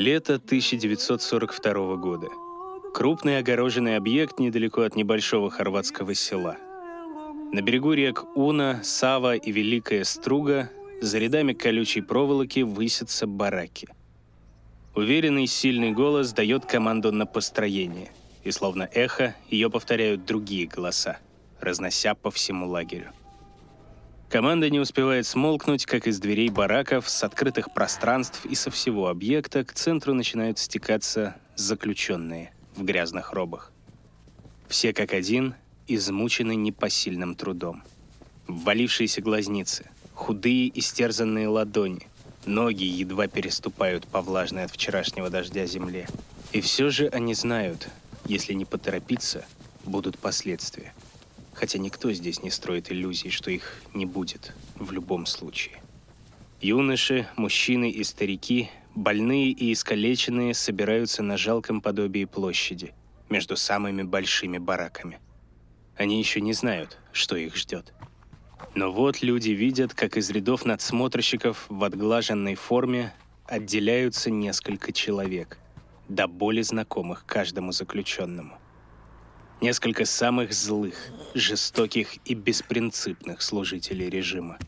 Лето 1942 года. Крупный огороженный объект недалеко от небольшого хорватского села. На берегу рек Уна, Сава и Великая Струга за рядами колючей проволоки высятся бараки. Уверенный сильный голос дает команду на построение, и словно эхо ее повторяют другие голоса, разнося по всему лагерю. Команда не успевает смолкнуть, как из дверей бараков, с открытых пространств и со всего объекта к центру начинают стекаться заключенные в грязных робах. Все как один измучены непосильным трудом. Ввалившиеся глазницы, худые истерзанные ладони, ноги едва переступают по влажной от вчерашнего дождя земле. И все же они знают, если не поторопиться, будут последствия – хотя никто здесь не строит иллюзий, что их не будет в любом случае. Юноши, мужчины и старики, больные и искалеченные собираются на жалком подобии площади, между самыми большими бараками. Они еще не знают, что их ждет. Но вот люди видят, как из рядов надсмотрщиков в отглаженной форме отделяются несколько человек, до боли знакомых каждому заключенному несколько самых злых, жестоких и беспринципных служителей режима.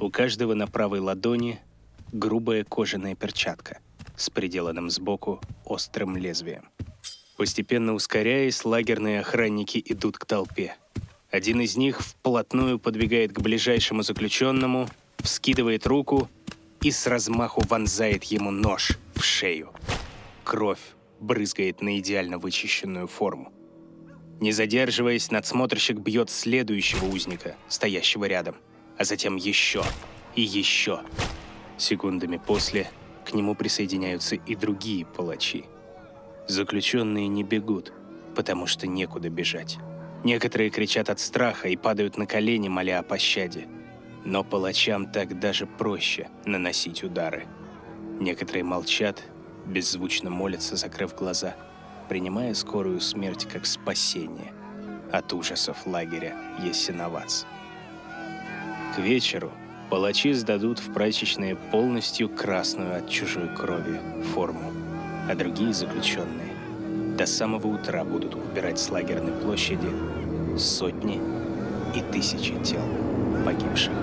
У каждого на правой ладони грубая кожаная перчатка с приделанным сбоку острым лезвием. Постепенно ускоряясь, лагерные охранники идут к толпе. Один из них вплотную подбегает к ближайшему заключенному, вскидывает руку и с размаху вонзает ему нож в шею. Кровь брызгает на идеально вычищенную форму. Не задерживаясь, надсмотрщик бьет следующего узника, стоящего рядом, а затем еще и еще. Секундами после к нему присоединяются и другие палачи. Заключенные не бегут, потому что некуда бежать. Некоторые кричат от страха и падают на колени, моля о пощаде. Но палачам так даже проще наносить удары. Некоторые молчат, беззвучно молятся, закрыв глаза – принимая скорую смерть как спасение от ужасов лагеря Есиновац. К вечеру палачи сдадут в прачечные полностью красную от чужой крови форму, а другие заключенные до самого утра будут убирать с лагерной площади сотни и тысячи тел погибших.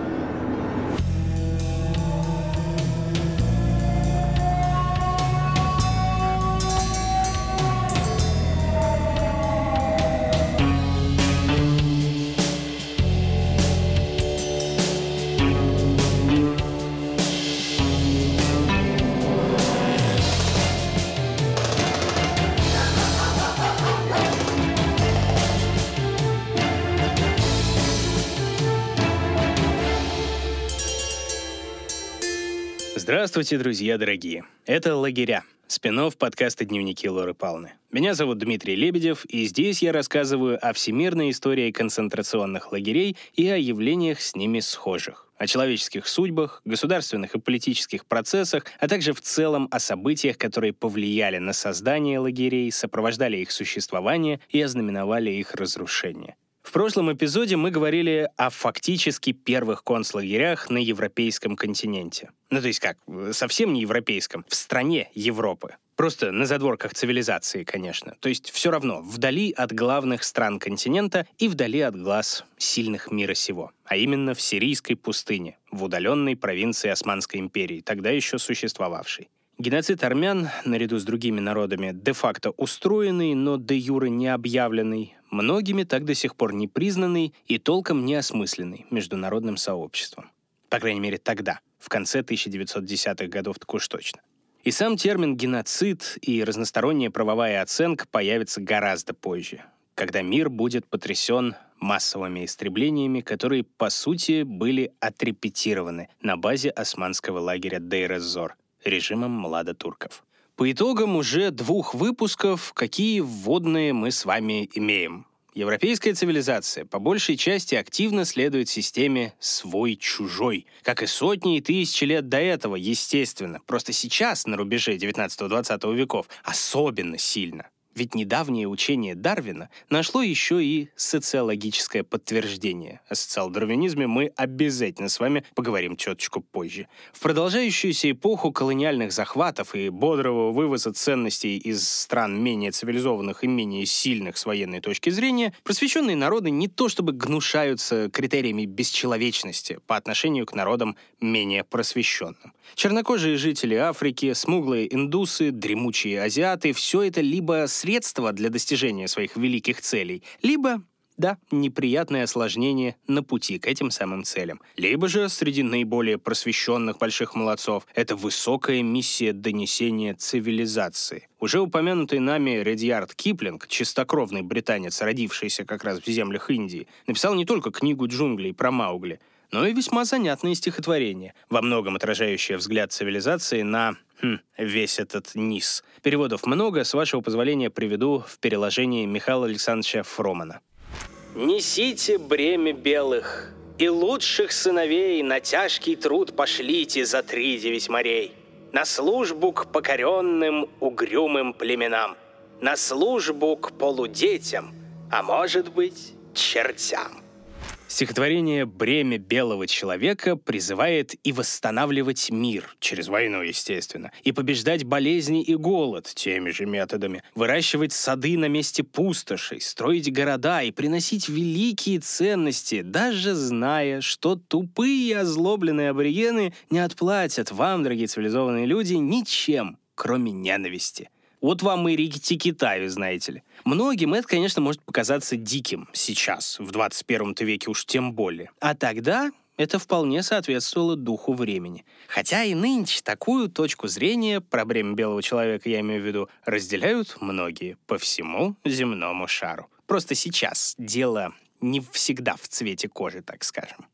Здравствуйте, друзья дорогие. Это «Лагеря» — спинов подкаста «Дневники Лоры Палны». Меня зовут Дмитрий Лебедев, и здесь я рассказываю о всемирной истории концентрационных лагерей и о явлениях с ними схожих о человеческих судьбах, государственных и политических процессах, а также в целом о событиях, которые повлияли на создание лагерей, сопровождали их существование и ознаменовали их разрушение. В прошлом эпизоде мы говорили о фактически первых концлагерях на европейском континенте. Ну, то есть как, совсем не европейском, в стране Европы. Просто на задворках цивилизации, конечно. То есть все равно, вдали от главных стран континента и вдали от глаз сильных мира сего. А именно в Сирийской пустыне, в удаленной провинции Османской империи, тогда еще существовавшей. Геноцид армян, наряду с другими народами, де-факто устроенный, но де-юре не объявленный, многими так до сих пор не признанный и толком не осмысленный международным сообществом. По крайней мере, тогда, в конце 1910-х годов так уж точно. И сам термин «геноцид» и разносторонняя правовая оценка появятся гораздо позже, когда мир будет потрясен массовыми истреблениями, которые, по сути, были отрепетированы на базе османского лагеря Дейр-Эз-Зор режимом младотурков. По итогам уже двух выпусков, какие вводные мы с вами имеем. Европейская цивилизация по большей части активно следует системе «свой-чужой», как и сотни и тысячи лет до этого, естественно, просто сейчас, на рубеже 19-20 веков, особенно сильно. Ведь недавнее учение Дарвина нашло еще и социологическое подтверждение. О социал-дарвинизме мы обязательно с вами поговорим четочку позже. В продолжающуюся эпоху колониальных захватов и бодрого вывоза ценностей из стран менее цивилизованных и менее сильных с военной точки зрения, просвещенные народы не то чтобы гнушаются критериями бесчеловечности по отношению к народам менее просвещенным. Чернокожие жители Африки, смуглые индусы, дремучие азиаты — все это либо средства для достижения своих великих целей, либо да, неприятное осложнение на пути к этим самым целям. Либо же среди наиболее просвещенных больших молодцов это высокая миссия донесения цивилизации. Уже упомянутый нами Редьярд Киплинг, чистокровный британец, родившийся как раз в землях Индии, написал не только книгу джунглей про Маугли, но и весьма занятное стихотворение во многом отражающее взгляд цивилизации на Хм, весь этот низ. Переводов много, с вашего позволения приведу в переложении Михаила Александровича Фромана. «Несите бремя белых, и лучших сыновей на тяжкий труд пошлите за три девять морей, на службу к покоренным угрюмым племенам, на службу к полудетям, а может быть, чертям». Стихотворение «Бремя белого человека» призывает и восстанавливать мир, через войну, естественно, и побеждать болезни и голод теми же методами, выращивать сады на месте пустошей, строить города и приносить великие ценности, даже зная, что тупые и озлобленные аборигены не отплатят вам, дорогие цивилизованные люди, ничем, кроме ненависти. Вот вам и рикки тики знаете ли. Многим это, конечно, может показаться диким сейчас, в 21 веке уж тем более. А тогда это вполне соответствовало духу времени. Хотя и нынче такую точку зрения, проблем белого человека я имею в виду, разделяют многие по всему земному шару. Просто сейчас дело не всегда в цвете кожи, так скажем.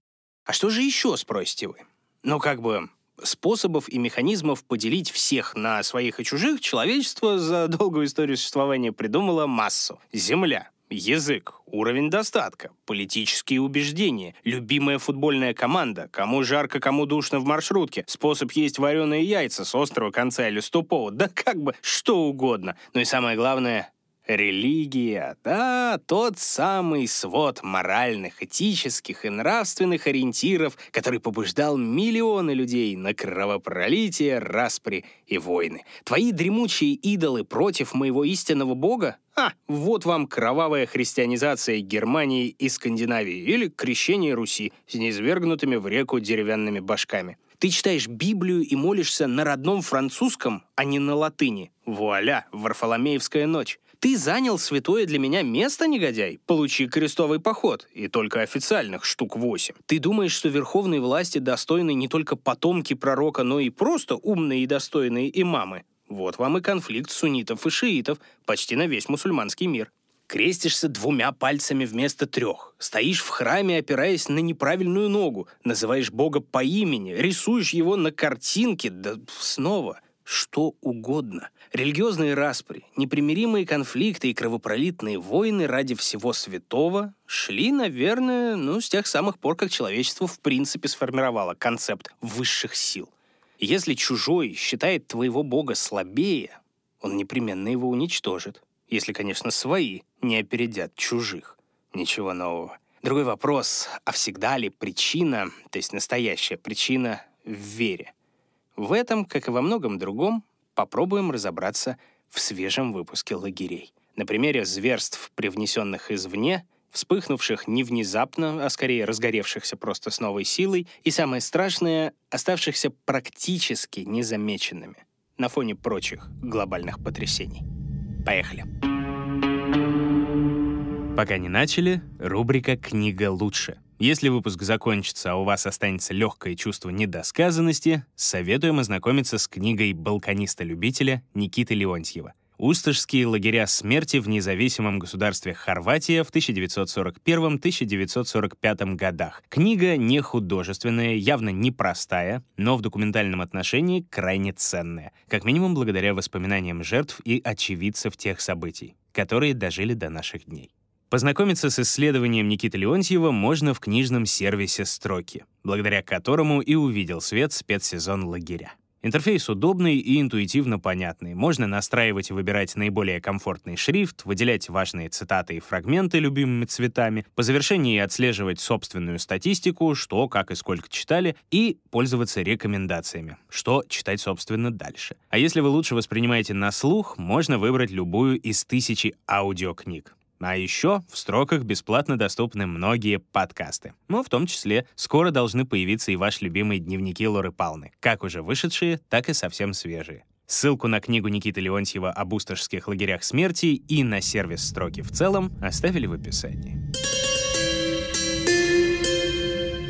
А что же еще, спросите вы? Ну, как бы, способов и механизмов поделить всех на своих и чужих человечество за долгую историю существования придумало массу. Земля, язык, уровень достатка, политические убеждения, любимая футбольная команда, кому жарко, кому душно в маршрутке, способ есть вареные яйца с острого конца или с да как бы что угодно. Ну и самое главное Религия, да, тот самый свод моральных, этических и нравственных ориентиров, который побуждал миллионы людей на кровопролитие, распри и войны. Твои дремучие идолы против моего истинного бога? А, вот вам кровавая христианизация Германии и Скандинавии или крещение Руси с неизвергнутыми в реку деревянными башками. Ты читаешь Библию и молишься на родном французском, а не на латыни. Вуаля, Варфоломеевская ночь. Ты занял святое для меня место, негодяй? Получи крестовый поход, и только официальных штук восемь. Ты думаешь, что верховной власти достойны не только потомки пророка, но и просто умные и достойные имамы? Вот вам и конфликт суннитов и шиитов почти на весь мусульманский мир. Крестишься двумя пальцами вместо трех. Стоишь в храме, опираясь на неправильную ногу. Называешь Бога по имени, рисуешь его на картинке, да снова что угодно. Религиозные распри, непримиримые конфликты и кровопролитные войны ради всего святого шли, наверное, ну, с тех самых пор, как человечество в принципе сформировало концепт высших сил. Если чужой считает твоего бога слабее, он непременно его уничтожит. Если, конечно, свои не опередят чужих. Ничего нового. Другой вопрос, а всегда ли причина, то есть настоящая причина, в вере? В этом, как и во многом другом, попробуем разобраться в свежем выпуске лагерей. На примере зверств, привнесенных извне, вспыхнувших не внезапно, а скорее разгоревшихся просто с новой силой, и самое страшное — оставшихся практически незамеченными на фоне прочих глобальных потрясений. Поехали! Пока не начали, рубрика «Книга лучше». Если выпуск закончится, а у вас останется легкое чувство недосказанности, советуем ознакомиться с книгой балканиста-любителя Никиты Леонтьева «Усташские лагеря смерти в независимом государстве Хорватия в 1941-1945 годах». Книга не художественная, явно непростая, но в документальном отношении крайне ценная, как минимум благодаря воспоминаниям жертв и очевидцев тех событий, которые дожили до наших дней. Познакомиться с исследованием Никиты Леонтьева можно в книжном сервисе «Строки», благодаря которому и увидел свет спецсезон лагеря. Интерфейс удобный и интуитивно понятный. Можно настраивать и выбирать наиболее комфортный шрифт, выделять важные цитаты и фрагменты любимыми цветами, по завершении отслеживать собственную статистику, что, как и сколько читали, и пользоваться рекомендациями, что читать, собственно, дальше. А если вы лучше воспринимаете на слух, можно выбрать любую из тысячи аудиокниг. А еще в строках бесплатно доступны многие подкасты. Ну, в том числе, скоро должны появиться и ваши любимые дневники Лоры Палны, как уже вышедшие, так и совсем свежие. Ссылку на книгу Никиты Леонтьева о бустажских лагерях смерти и на сервис «Строки» в целом оставили в описании.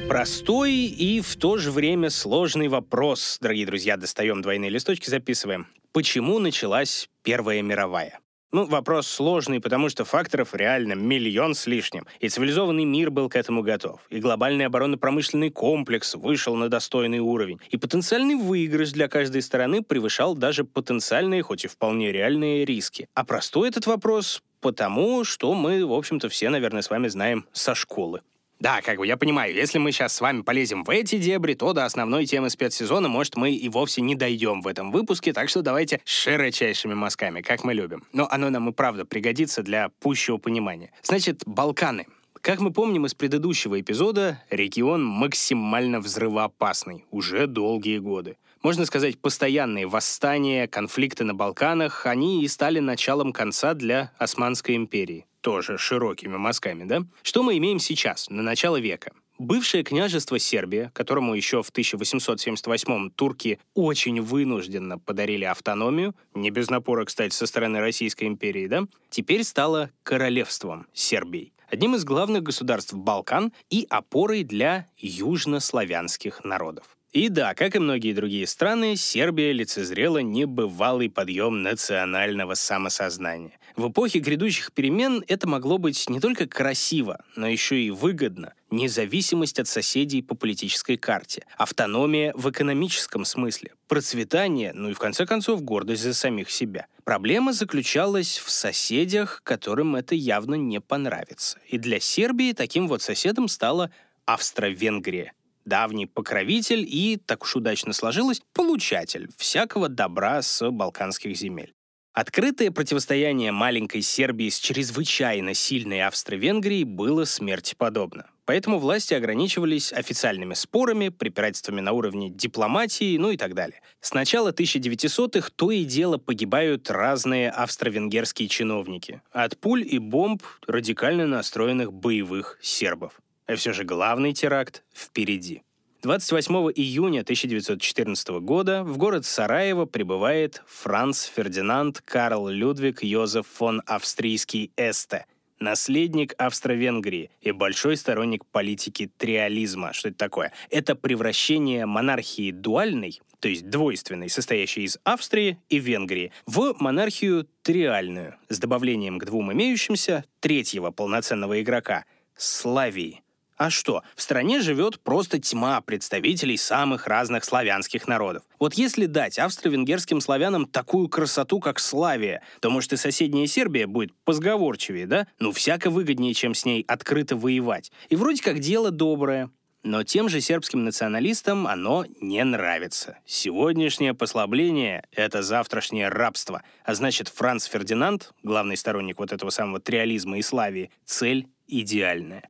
Простой и в то же время сложный вопрос. Дорогие друзья, достаем двойные листочки, записываем. Почему началась Первая мировая? Ну, вопрос сложный, потому что факторов реально миллион с лишним, и цивилизованный мир был к этому готов, и глобальный оборонно-промышленный комплекс вышел на достойный уровень, и потенциальный выигрыш для каждой стороны превышал даже потенциальные, хоть и вполне реальные риски. А простой этот вопрос потому, что мы, в общем-то, все, наверное, с вами знаем со школы. Да, как бы я понимаю, если мы сейчас с вами полезем в эти дебри, то до основной темы спецсезона, может, мы и вовсе не дойдем в этом выпуске, так что давайте широчайшими мазками, как мы любим. Но оно нам и правда пригодится для пущего понимания. Значит, Балканы. Как мы помним из предыдущего эпизода, регион максимально взрывоопасный уже долгие годы. Можно сказать, постоянные восстания, конфликты на Балканах, они и стали началом конца для Османской империи тоже широкими мазками, да? Что мы имеем сейчас, на начало века? Бывшее княжество Сербия, которому еще в 1878 турки очень вынужденно подарили автономию, не без напора, кстати, со стороны Российской империи, да, теперь стало королевством Сербии, одним из главных государств Балкан и опорой для южнославянских народов. И да, как и многие другие страны, Сербия лицезрела небывалый подъем национального самосознания. В эпохе грядущих перемен это могло быть не только красиво, но еще и выгодно. Независимость от соседей по политической карте, автономия в экономическом смысле, процветание, ну и в конце концов гордость за самих себя. Проблема заключалась в соседях, которым это явно не понравится. И для Сербии таким вот соседом стала Австро-Венгрия давний покровитель и, так уж удачно сложилось, получатель всякого добра с балканских земель. Открытое противостояние маленькой Сербии с чрезвычайно сильной Австро-Венгрией было смертеподобно, Поэтому власти ограничивались официальными спорами, препирательствами на уровне дипломатии, ну и так далее. С начала 1900-х то и дело погибают разные австро-венгерские чиновники. От пуль и бомб радикально настроенных боевых сербов. А все же главный теракт впереди. 28 июня 1914 года в город Сараево прибывает Франц Фердинанд Карл Людвиг Йозеф фон Австрийский Эсте, наследник Австро-Венгрии и большой сторонник политики триализма. Что это такое? Это превращение монархии дуальной, то есть двойственной, состоящей из Австрии и Венгрии, в монархию триальную, с добавлением к двум имеющимся третьего полноценного игрока — Славии — а что, в стране живет просто тьма представителей самых разных славянских народов. Вот если дать австро-венгерским славянам такую красоту, как Славия, то, может, и соседняя Сербия будет позговорчивее, да? Ну, всяко выгоднее, чем с ней открыто воевать. И вроде как дело доброе. Но тем же сербским националистам оно не нравится. Сегодняшнее послабление — это завтрашнее рабство. А значит, Франц Фердинанд, главный сторонник вот этого самого триализма и славии, цель идеальная.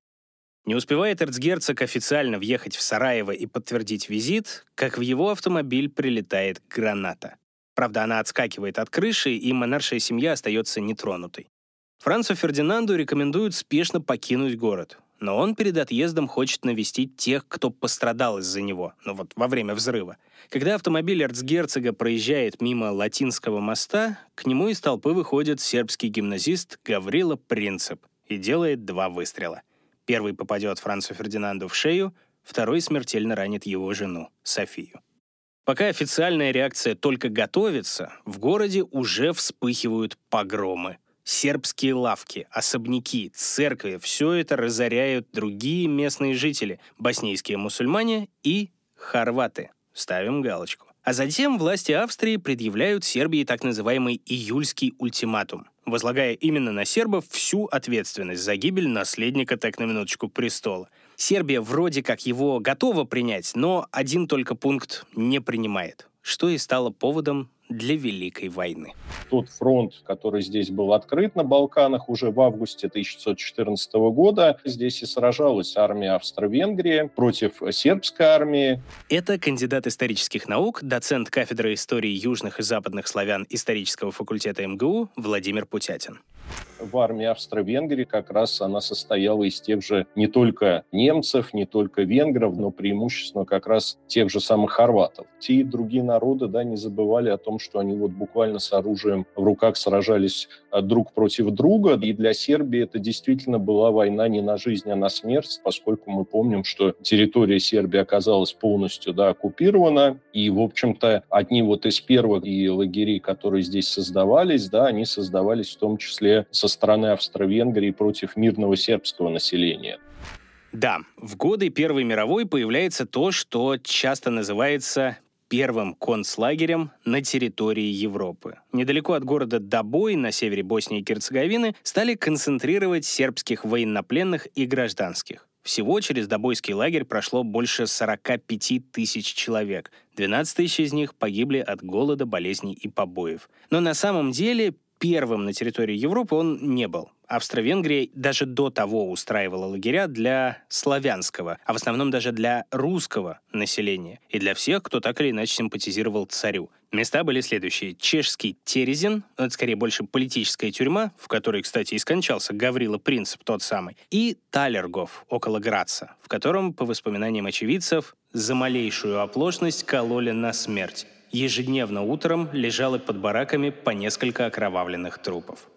Не успевает эрцгерцог официально въехать в Сараево и подтвердить визит, как в его автомобиль прилетает граната. Правда, она отскакивает от крыши, и монаршая семья остается нетронутой. Францу Фердинанду рекомендуют спешно покинуть город, но он перед отъездом хочет навестить тех, кто пострадал из-за него, ну вот во время взрыва. Когда автомобиль эрцгерцога проезжает мимо Латинского моста, к нему из толпы выходит сербский гимназист Гаврила Принцип и делает два выстрела. Первый попадет Францу Фердинанду в шею, второй смертельно ранит его жену, Софию. Пока официальная реакция только готовится, в городе уже вспыхивают погромы. Сербские лавки, особняки, церкви – все это разоряют другие местные жители, боснийские мусульмане и хорваты. Ставим галочку. А затем власти Австрии предъявляют Сербии так называемый «июльский ультиматум», возлагая именно на сербов всю ответственность за гибель наследника, так на минуточку, престола. Сербия вроде как его готова принять, но один только пункт не принимает что и стало поводом для Великой войны. Тот фронт, который здесь был открыт на Балканах уже в августе 1914 года, здесь и сражалась армия Австро-Венгрии против сербской армии. Это кандидат исторических наук, доцент кафедры истории южных и западных славян исторического факультета МГУ Владимир Путятин в армии Австро-Венгрии как раз она состояла из тех же не только немцев, не только венгров, но преимущественно как раз тех же самых хорватов. Те и другие народы да, не забывали о том, что они вот буквально с оружием в руках сражались а, друг против друга. И для Сербии это действительно была война не на жизнь, а на смерть, поскольку мы помним, что территория Сербии оказалась полностью да, оккупирована. И, в общем-то, одни вот из первых и лагерей, которые здесь создавались, да, они создавались в том числе со стороны Австро-Венгрии против мирного сербского населения. Да, в годы Первой мировой появляется то, что часто называется первым концлагерем на территории Европы. Недалеко от города Добой на севере Боснии и Герцеговины стали концентрировать сербских военнопленных и гражданских. Всего через Добойский лагерь прошло больше 45 тысяч человек. 12 тысяч из них погибли от голода, болезней и побоев. Но на самом деле первым на территории Европы он не был. Австро-Венгрия даже до того устраивала лагеря для славянского, а в основном даже для русского населения и для всех, кто так или иначе симпатизировал царю. Места были следующие. Чешский Терезин, ну, это скорее больше политическая тюрьма, в которой, кстати, и скончался Гаврила Принцип тот самый, и Талергов около Граца, в котором, по воспоминаниям очевидцев, за малейшую оплошность кололи на смерть. Ежедневно утром лежало под бараками по несколько окровавленных трупов.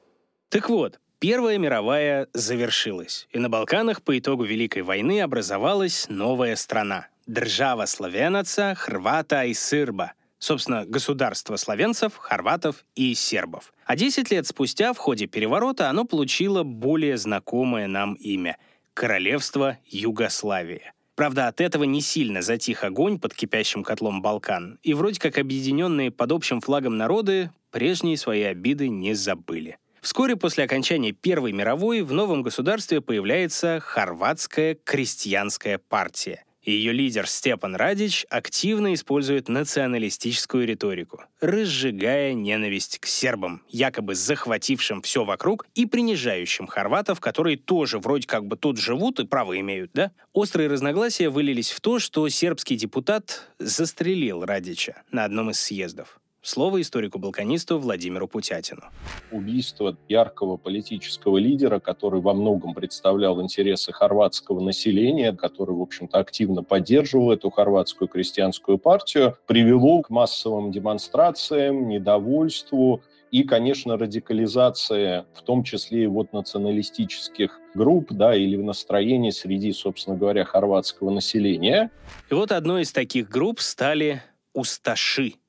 Так вот, Первая мировая завершилась, и на Балканах по итогу Великой войны образовалась новая страна – держава славянаца, хрвата и сырба – собственно, государство славянцев, хорватов и сербов. А 10 лет спустя в ходе переворота оно получило более знакомое нам имя – Королевство Югославия. Правда, от этого не сильно затих огонь под кипящим котлом Балкан, и вроде как объединенные под общим флагом народы прежние свои обиды не забыли. Вскоре после окончания Первой мировой в новом государстве появляется Хорватская крестьянская партия — ее лидер Степан Радич активно использует националистическую риторику, разжигая ненависть к сербам, якобы захватившим все вокруг и принижающим хорватов, которые тоже вроде как бы тут живут и право имеют, да? Острые разногласия вылились в то, что сербский депутат застрелил Радича на одном из съездов. Слово историку-балканисту Владимиру Путятину. Убийство яркого политического лидера, который во многом представлял интересы хорватского населения, который, в общем-то, активно поддерживал эту хорватскую крестьянскую партию, привело к массовым демонстрациям, недовольству, и, конечно, радикализация, в том числе и вот националистических групп, да, или в настроении среди, собственно говоря, хорватского населения. И вот одной из таких групп стали усташи –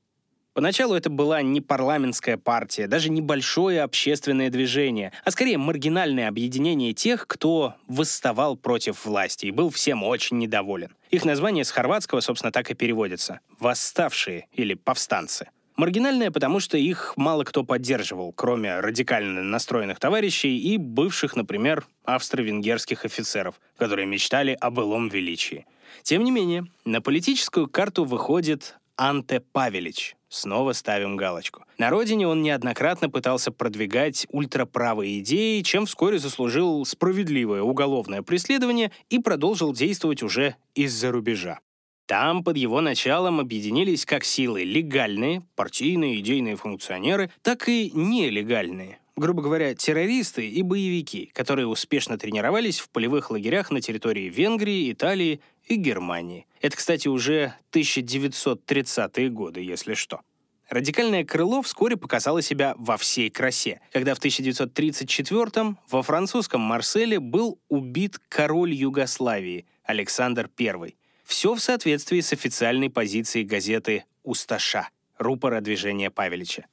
Поначалу это была не парламентская партия, даже небольшое общественное движение, а скорее маргинальное объединение тех, кто восставал против власти и был всем очень недоволен. Их название с хорватского, собственно, так и переводится — «восставшие» или «повстанцы». Маргинальные, потому что их мало кто поддерживал, кроме радикально настроенных товарищей и бывших, например, австро-венгерских офицеров, которые мечтали о былом величии. Тем не менее, на политическую карту выходит Анте Павелич — Снова ставим галочку. На родине он неоднократно пытался продвигать ультраправые идеи, чем вскоре заслужил справедливое уголовное преследование и продолжил действовать уже из-за рубежа. Там под его началом объединились как силы легальные, партийные, идейные функционеры, так и нелегальные, грубо говоря, террористы и боевики, которые успешно тренировались в полевых лагерях на территории Венгрии, Италии и Германии. Это, кстати, уже 1930-е годы, если что. Радикальное крыло вскоре показало себя во всей красе, когда в 1934-м во французском Марселе был убит король Югославии Александр I. Все в соответствии с официальной позицией газеты «Усташа» рупора движения Павелича.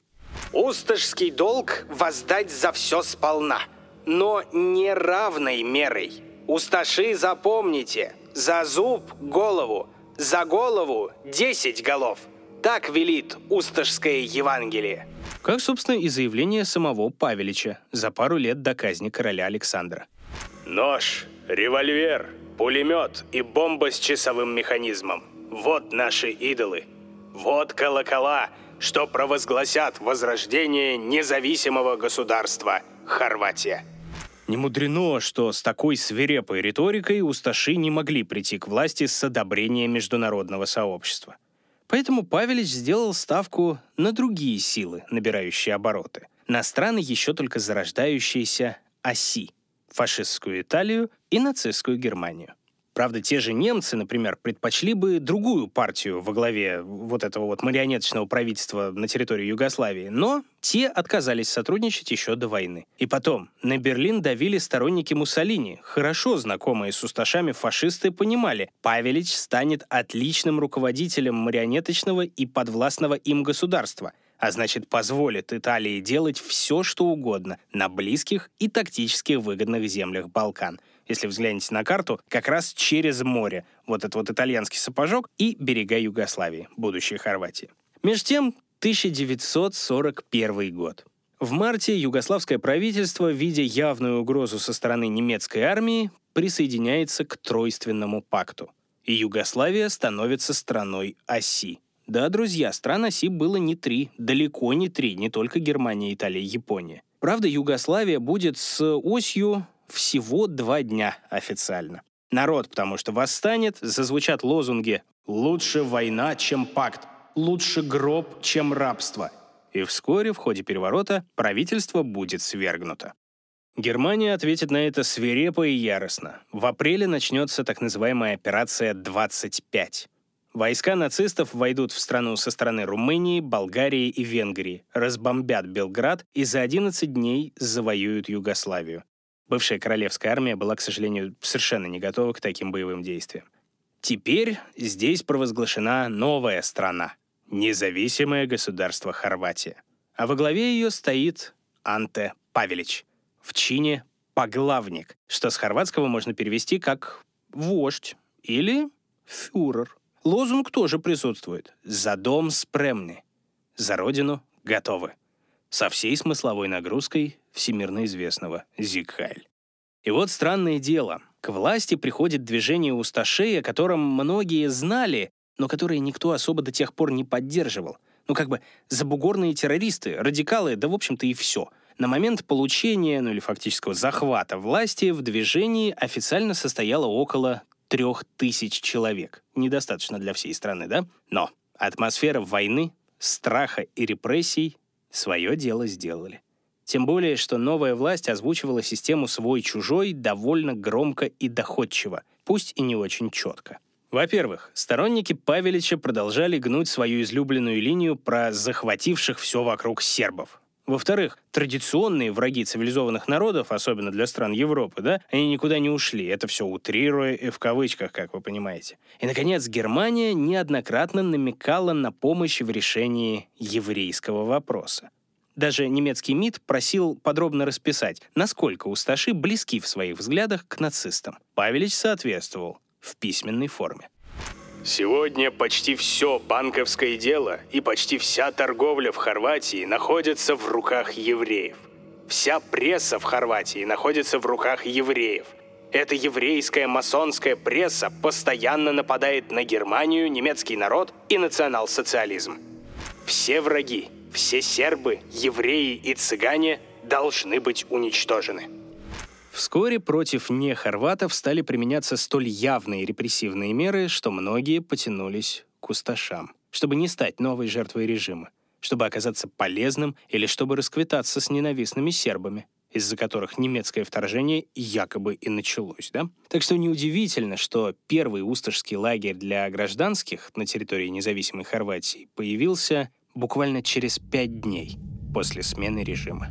«Усташский долг воздать за все сполна, но не равной мерой. Усташи запомните, за зуб – голову, за голову – десять голов. Так велит Усташское Евангелие. Как, собственно, и заявление самого Павелича за пару лет до казни короля Александра. Нож, револьвер, пулемет и бомба с часовым механизмом. Вот наши идолы. Вот колокола, что провозгласят возрождение независимого государства Хорватия. Не мудрено, что с такой свирепой риторикой усташи не могли прийти к власти с одобрения международного сообщества. Поэтому Павелич сделал ставку на другие силы, набирающие обороты, на страны, еще только зарождающиеся оси – фашистскую Италию и нацистскую Германию. Правда, те же немцы, например, предпочли бы другую партию во главе вот этого вот марионеточного правительства на территории Югославии, но те отказались сотрудничать еще до войны. И потом, на Берлин давили сторонники Муссолини. Хорошо знакомые с усташами фашисты понимали, Павелич станет отличным руководителем марионеточного и подвластного им государства – а значит позволит Италии делать все, что угодно на близких и тактически выгодных землях Балкан – если взглянете на карту, как раз через море. Вот этот вот итальянский сапожок и берега Югославии, будущей Хорватии. Между тем, 1941 год. В марте югославское правительство, видя явную угрозу со стороны немецкой армии, присоединяется к Тройственному пакту. И Югославия становится страной оси. Да, друзья, стран оси было не три, далеко не три, не только Германия, Италия, Япония. Правда, Югославия будет с осью всего два дня официально. Народ, потому что восстанет, зазвучат лозунги «Лучше война, чем пакт», «Лучше гроб, чем рабство», и вскоре в ходе переворота правительство будет свергнуто. Германия ответит на это свирепо и яростно. В апреле начнется так называемая «Операция 25». Войска нацистов войдут в страну со стороны Румынии, Болгарии и Венгрии, разбомбят Белград и за 11 дней завоюют Югославию. Бывшая королевская армия была, к сожалению, совершенно не готова к таким боевым действиям. Теперь здесь провозглашена новая страна — независимое государство Хорватия. А во главе ее стоит Анте Павелич, в чине «поглавник», что с хорватского можно перевести как «вождь» или «фюрер». Лозунг тоже присутствует «За дом спремны», «За родину готовы» со всей смысловой нагрузкой всемирно известного Зигхайль. И вот странное дело. К власти приходит движение усташей, о котором многие знали, но которое никто особо до тех пор не поддерживал. Ну, как бы забугорные террористы, радикалы, да, в общем-то, и все. На момент получения, ну или фактического захвата власти, в движении официально состояло около трех тысяч человек. Недостаточно для всей страны, да? Но атмосфера войны, страха и репрессий Свое дело сделали. Тем более, что новая власть озвучивала систему «свой-чужой» довольно громко и доходчиво, пусть и не очень четко. Во-первых, сторонники Павелича продолжали гнуть свою излюбленную линию про захвативших все вокруг сербов. Во-вторых, традиционные враги цивилизованных народов, особенно для стран Европы, да, они никуда не ушли, это все утрируя и э, в кавычках, как вы понимаете. И, наконец, Германия неоднократно намекала на помощь в решении еврейского вопроса. Даже немецкий МИД просил подробно расписать, насколько усташи близки в своих взглядах к нацистам. Павелич соответствовал в письменной форме. Сегодня почти все банковское дело и почти вся торговля в Хорватии находится в руках евреев. Вся пресса в Хорватии находится в руках евреев. Эта еврейская масонская пресса постоянно нападает на Германию, немецкий народ и национал-социализм. Все враги, все сербы, евреи и цыгане должны быть уничтожены. Вскоре против нехорватов стали применяться столь явные репрессивные меры, что многие потянулись к усташам, чтобы не стать новой жертвой режима, чтобы оказаться полезным или чтобы расквитаться с ненавистными сербами, из-за которых немецкое вторжение якобы и началось, да? Так что неудивительно, что первый усташский лагерь для гражданских на территории независимой Хорватии появился буквально через пять дней после смены режима.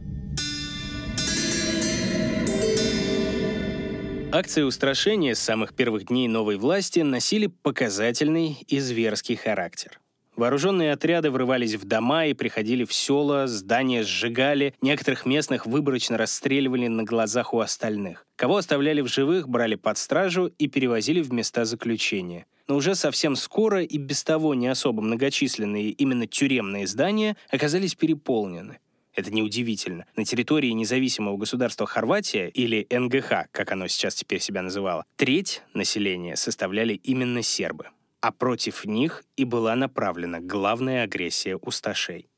Акции устрашения с самых первых дней новой власти носили показательный и зверский характер. Вооруженные отряды врывались в дома и приходили в села, здания сжигали, некоторых местных выборочно расстреливали на глазах у остальных. Кого оставляли в живых, брали под стражу и перевозили в места заключения. Но уже совсем скоро и без того не особо многочисленные именно тюремные здания оказались переполнены. Это неудивительно. На территории независимого государства Хорватия, или НГХ, как оно сейчас теперь себя называло, треть населения составляли именно сербы. А против них и была направлена главная агрессия усташей.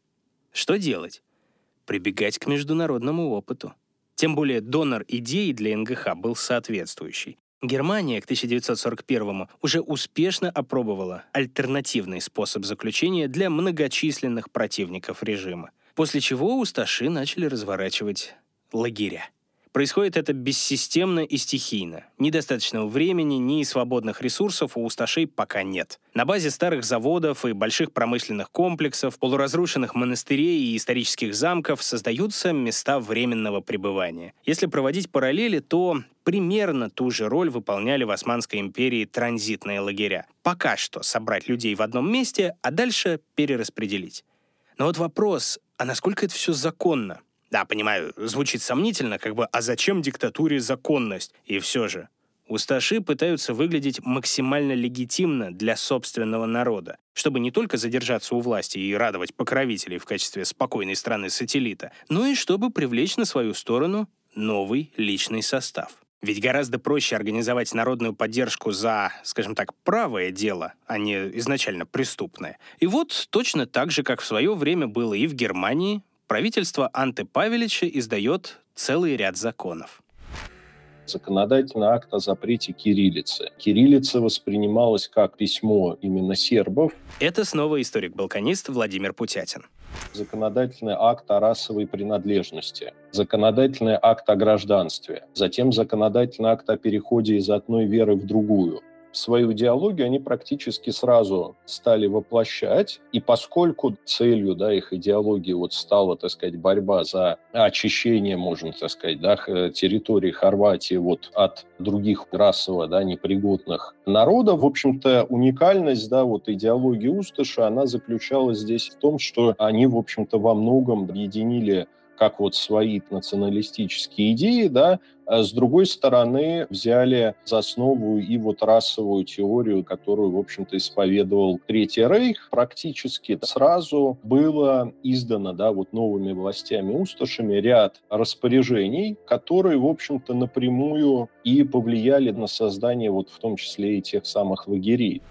Что делать? Прибегать к международному опыту. Тем более донор идеи для НГХ был соответствующий. Германия к 1941-му уже успешно опробовала альтернативный способ заключения для многочисленных противников режима — После чего усташи начали разворачивать лагеря. Происходит это бессистемно и стихийно. Недостаточного времени, ни свободных ресурсов у усташей пока нет. На базе старых заводов и больших промышленных комплексов, полуразрушенных монастырей и исторических замков создаются места временного пребывания. Если проводить параллели, то примерно ту же роль выполняли в Османской империи транзитные лагеря. Пока что собрать людей в одном месте, а дальше перераспределить. Но вот вопрос, а насколько это все законно? Да, понимаю, звучит сомнительно, как бы, а зачем диктатуре законность? И все же. Усташи пытаются выглядеть максимально легитимно для собственного народа, чтобы не только задержаться у власти и радовать покровителей в качестве спокойной страны-сателлита, но и чтобы привлечь на свою сторону новый личный состав. Ведь гораздо проще организовать народную поддержку за, скажем так, правое дело, а не изначально преступное. И вот точно так же, как в свое время было и в Германии, правительство Анте Павелича издает целый ряд законов законодательный акт о запрете кириллицы. Кириллица воспринималась как письмо именно сербов. Это снова историк-балканист Владимир Путятин. Законодательный акт о расовой принадлежности, законодательный акт о гражданстве, затем законодательный акт о переходе из одной веры в другую – свою идеологию они практически сразу стали воплощать. И поскольку целью да, их идеологии вот стала, так сказать, борьба за очищение, можно так сказать, да, территории Хорватии вот от других расово да, непригодных народов, в общем-то, уникальность да, вот идеологии Усташа, она заключалась здесь в том, что они, в общем-то, во многом объединили как вот свои националистические идеи, да, а с другой стороны взяли за основу и вот расовую теорию, которую, в общем-то, исповедовал Третий Рейх. Практически сразу было издано, да, вот новыми властями Усташами ряд распоряжений, которые, в общем-то, напрямую и повлияли на создание вот в том числе и тех самых лагерей.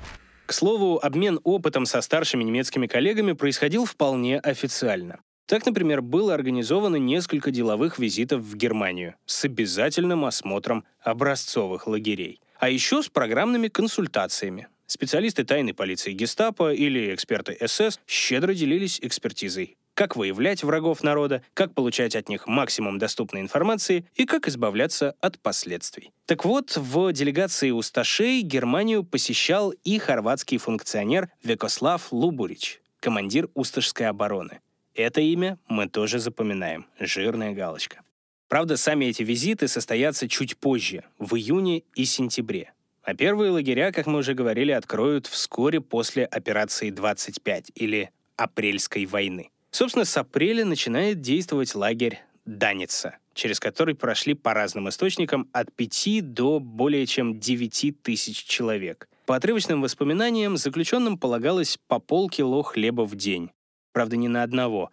К слову, обмен опытом со старшими немецкими коллегами происходил вполне официально. Так, например, было организовано несколько деловых визитов в Германию с обязательным осмотром образцовых лагерей. А еще с программными консультациями. Специалисты тайной полиции гестапо или эксперты СС щедро делились экспертизой. Как выявлять врагов народа, как получать от них максимум доступной информации и как избавляться от последствий. Так вот, в делегации Усташей Германию посещал и хорватский функционер Векослав Лубурич, командир Усташской обороны. Это имя мы тоже запоминаем. Жирная галочка. Правда, сами эти визиты состоятся чуть позже, в июне и сентябре. А первые лагеря, как мы уже говорили, откроют вскоре после операции 25 или апрельской войны. Собственно, с апреля начинает действовать лагерь Даница, через который прошли по разным источникам от 5 до более чем 9 тысяч человек. По отрывочным воспоминаниям, заключенным полагалось по полкило хлеба в день, Правда, не на одного,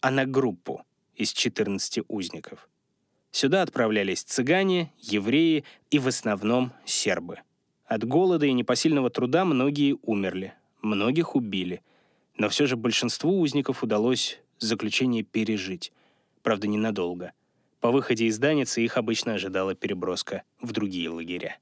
а на группу из 14 узников. Сюда отправлялись цыгане, евреи и в основном сербы. От голода и непосильного труда многие умерли, многих убили. Но все же большинству узников удалось заключение пережить. Правда, ненадолго. По выходе из Даницы их обычно ожидала переброска в другие лагеря.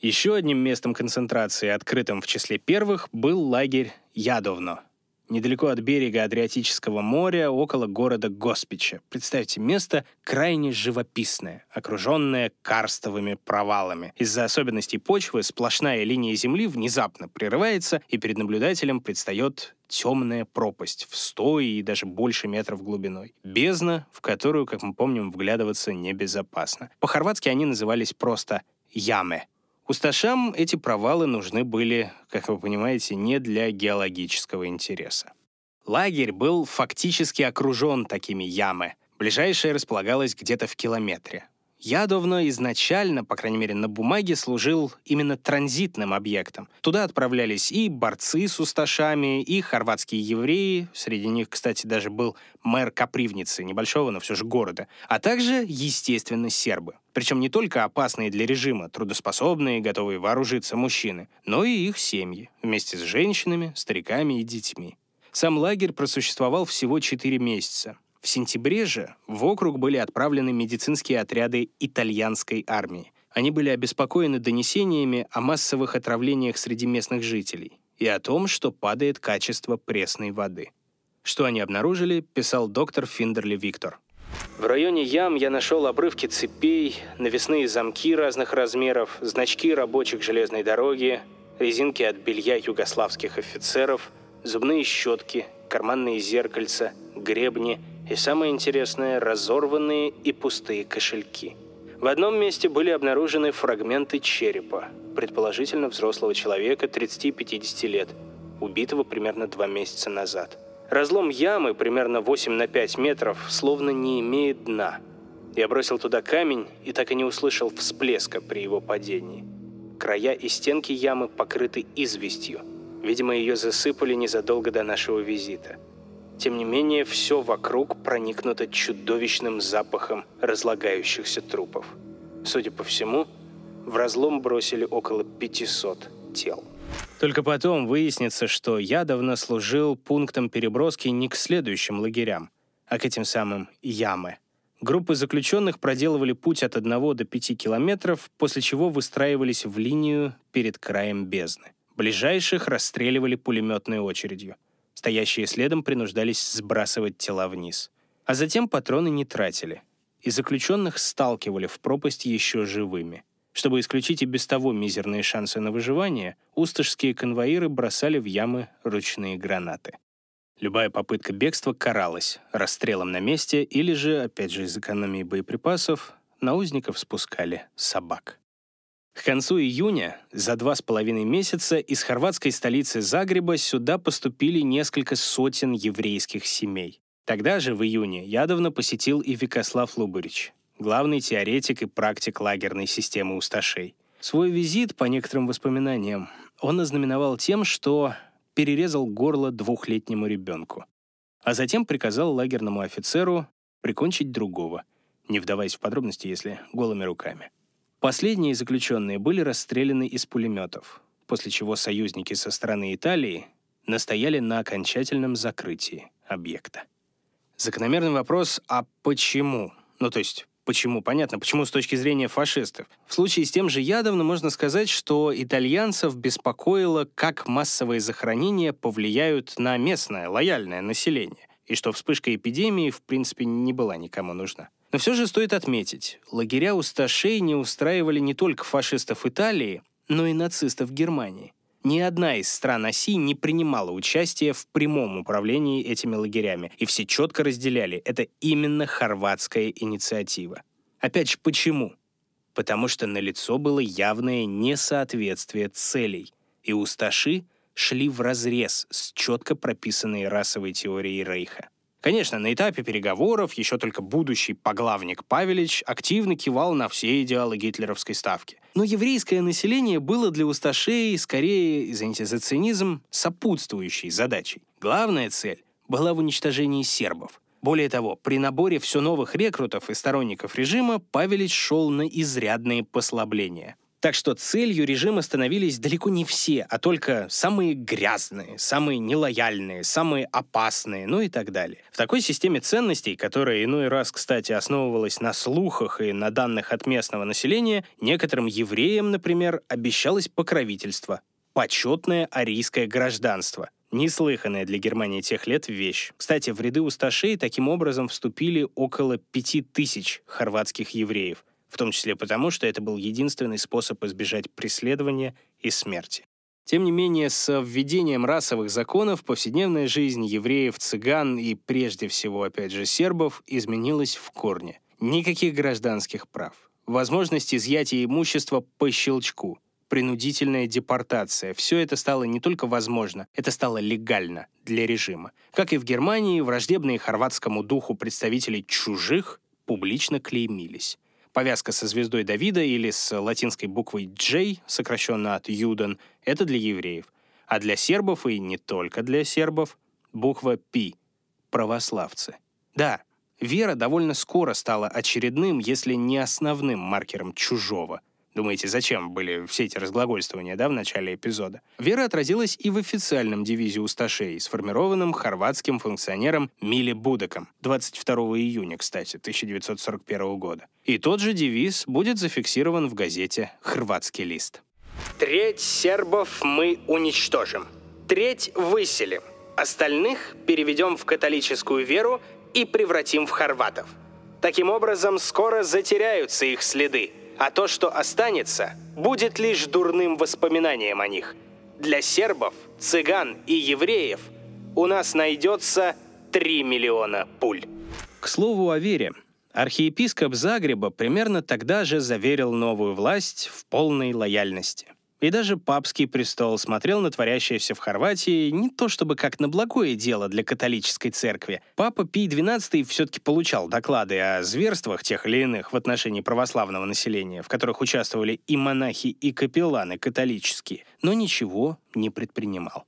Еще одним местом концентрации, открытым в числе первых, был лагерь Ядовно — недалеко от берега Адриатического моря, около города Госпича. Представьте, место крайне живописное, окруженное карстовыми провалами. Из-за особенностей почвы сплошная линия земли внезапно прерывается, и перед наблюдателем предстает темная пропасть в сто и даже больше метров глубиной. Бездна, в которую, как мы помним, вглядываться небезопасно. По-хорватски они назывались просто «яме». Кусташам эти провалы нужны были, как вы понимаете, не для геологического интереса. Лагерь был фактически окружен такими ямы. Ближайшая располагалась где-то в километре. Я давно изначально, по крайней мере на бумаге, служил именно транзитным объектом. Туда отправлялись и борцы с усташами, и хорватские евреи, среди них, кстати, даже был мэр Капривницы, небольшого, но все же города, а также, естественно, сербы. Причем не только опасные для режима, трудоспособные, готовые вооружиться мужчины, но и их семьи, вместе с женщинами, стариками и детьми. Сам лагерь просуществовал всего 4 месяца. В сентябре же в округ были отправлены медицинские отряды итальянской армии. Они были обеспокоены донесениями о массовых отравлениях среди местных жителей и о том, что падает качество пресной воды. Что они обнаружили, писал доктор Финдерли Виктор. В районе ям я нашел обрывки цепей, навесные замки разных размеров, значки рабочих железной дороги, резинки от белья югославских офицеров, зубные щетки, карманные зеркальца, гребни – и, самое интересное, разорванные и пустые кошельки. В одном месте были обнаружены фрагменты черепа, предположительно взрослого человека 30-50 лет, убитого примерно два месяца назад. Разлом ямы, примерно 8 на 5 метров, словно не имеет дна. Я бросил туда камень и так и не услышал всплеска при его падении. Края и стенки ямы покрыты известью. Видимо, ее засыпали незадолго до нашего визита. Тем не менее, все вокруг проникнуто чудовищным запахом разлагающихся трупов. Судя по всему, в разлом бросили около 500 тел. Только потом выяснится, что я давно служил пунктом переброски не к следующим лагерям, а к этим самым ямы. Группы заключенных проделывали путь от 1 до 5 километров, после чего выстраивались в линию перед краем бездны. Ближайших расстреливали пулеметной очередью. Стоящие следом принуждались сбрасывать тела вниз. А затем патроны не тратили. И заключенных сталкивали в пропасть еще живыми. Чтобы исключить и без того мизерные шансы на выживание, усташские конвоиры бросали в ямы ручные гранаты. Любая попытка бегства каралась расстрелом на месте или же, опять же из экономии боеприпасов, на узников спускали собак. К концу июня, за два с половиной месяца, из хорватской столицы Загреба сюда поступили несколько сотен еврейских семей. Тогда же, в июне, Ядовно посетил и Викослав Лубарич, главный теоретик и практик лагерной системы усташей. Свой визит, по некоторым воспоминаниям, он ознаменовал тем, что перерезал горло двухлетнему ребенку, а затем приказал лагерному офицеру прикончить другого, не вдаваясь в подробности, если голыми руками. Последние заключенные были расстреляны из пулеметов, после чего союзники со стороны Италии настояли на окончательном закрытии объекта. Закономерный вопрос «а почему?» Ну, то есть, почему, понятно, почему с точки зрения фашистов? В случае с тем же Ядовно ну, можно сказать, что итальянцев беспокоило, как массовые захоронения повлияют на местное, лояльное население, и что вспышка эпидемии, в принципе, не была никому нужна. Но все же стоит отметить, лагеря усташей не устраивали не только фашистов Италии, но и нацистов Германии. Ни одна из стран оси не принимала участия в прямом управлении этими лагерями, и все четко разделяли — это именно хорватская инициатива. Опять же, почему? Потому что налицо было явное несоответствие целей, и усташи шли вразрез с четко прописанной расовой теорией Рейха. Конечно, на этапе переговоров еще только будущий поглавник Павелич активно кивал на все идеалы гитлеровской ставки. Но еврейское население было для усташей скорее, извините за цинизм, сопутствующей задачей. Главная цель была в уничтожении сербов. Более того, при наборе все новых рекрутов и сторонников режима Павелич шел на изрядные послабления – так что целью режима становились далеко не все, а только самые грязные, самые нелояльные, самые опасные, ну и так далее. В такой системе ценностей, которая иной раз, кстати, основывалась на слухах и на данных от местного населения, некоторым евреям, например, обещалось покровительство, почетное арийское гражданство, неслыханная для Германии тех лет вещь. Кстати, в ряды усташей таким образом вступили около пяти тысяч хорватских евреев в том числе потому, что это был единственный способ избежать преследования и смерти. Тем не менее, с введением расовых законов повседневная жизнь евреев, цыган и, прежде всего, опять же, сербов изменилась в корне. Никаких гражданских прав. Возможность изъятия имущества по щелчку. Принудительная депортация. Все это стало не только возможно, это стало легально для режима. Как и в Германии, враждебные хорватскому духу представители чужих публично клеймились. Повязка со звездой Давида или с латинской буквой «J», сокращенно от «Юден», — это для евреев. А для сербов, и не только для сербов, буква «Пи» — православцы. Да, вера довольно скоро стала очередным, если не основным маркером чужого — Думаете, зачем были все эти разглагольствования, да, в начале эпизода? Вера отразилась и в официальном дивизии усташей, сформированном хорватским функционером Миле Будаком, 22 июня, кстати, 1941 года. И тот же девиз будет зафиксирован в газете «Хорватский лист». «Треть сербов мы уничтожим, треть выселим, остальных переведем в католическую веру и превратим в хорватов. Таким образом, скоро затеряются их следы – а то, что останется, будет лишь дурным воспоминанием о них. Для сербов, цыган и евреев у нас найдется 3 миллиона пуль. К слову о вере. Архиепископ Загреба примерно тогда же заверил новую власть в полной лояльности. И даже папский престол смотрел на творящееся в Хорватии не то чтобы как на благое дело для католической церкви. Папа Пий XII все-таки получал доклады о зверствах тех или иных в отношении православного населения, в которых участвовали и монахи, и капелланы католические, но ничего не предпринимал.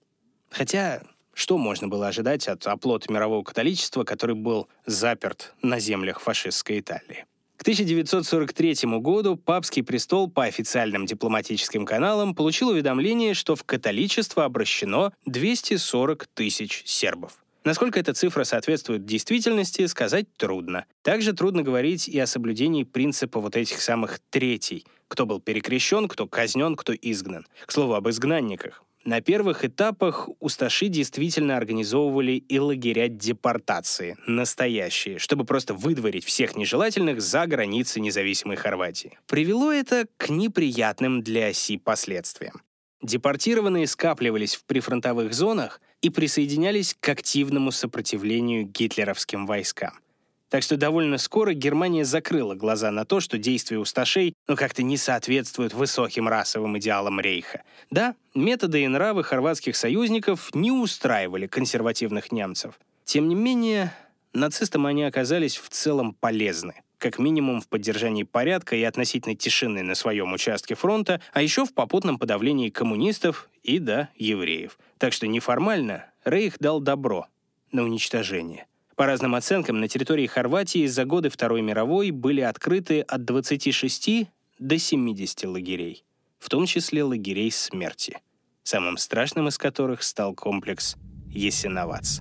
Хотя что можно было ожидать от оплота мирового католичества, который был заперт на землях фашистской Италии? К 1943 году папский престол по официальным дипломатическим каналам получил уведомление, что в католичество обращено 240 тысяч сербов. Насколько эта цифра соответствует действительности, сказать трудно. Также трудно говорить и о соблюдении принципа вот этих самых «третий», кто был перекрещен, кто казнен, кто изгнан. К слову, об изгнанниках. На первых этапах усташи действительно организовывали и лагеря депортации, настоящие, чтобы просто выдворить всех нежелательных за границы независимой Хорватии. Привело это к неприятным для оси последствиям. Депортированные скапливались в прифронтовых зонах и присоединялись к активному сопротивлению гитлеровским войскам. Так что довольно скоро Германия закрыла глаза на то, что действия усташей ну, как-то не соответствуют высоким расовым идеалам Рейха. Да, методы и нравы хорватских союзников не устраивали консервативных немцев. Тем не менее, нацистам они оказались в целом полезны как минимум в поддержании порядка и относительной тишины на своем участке фронта, а еще в попутном подавлении коммунистов и, да, евреев. Так что неформально Рейх дал добро на уничтожение – по разным оценкам, на территории Хорватии за годы Второй мировой были открыты от 26 до 70 лагерей, в том числе лагерей смерти, самым страшным из которых стал комплекс Есиновац.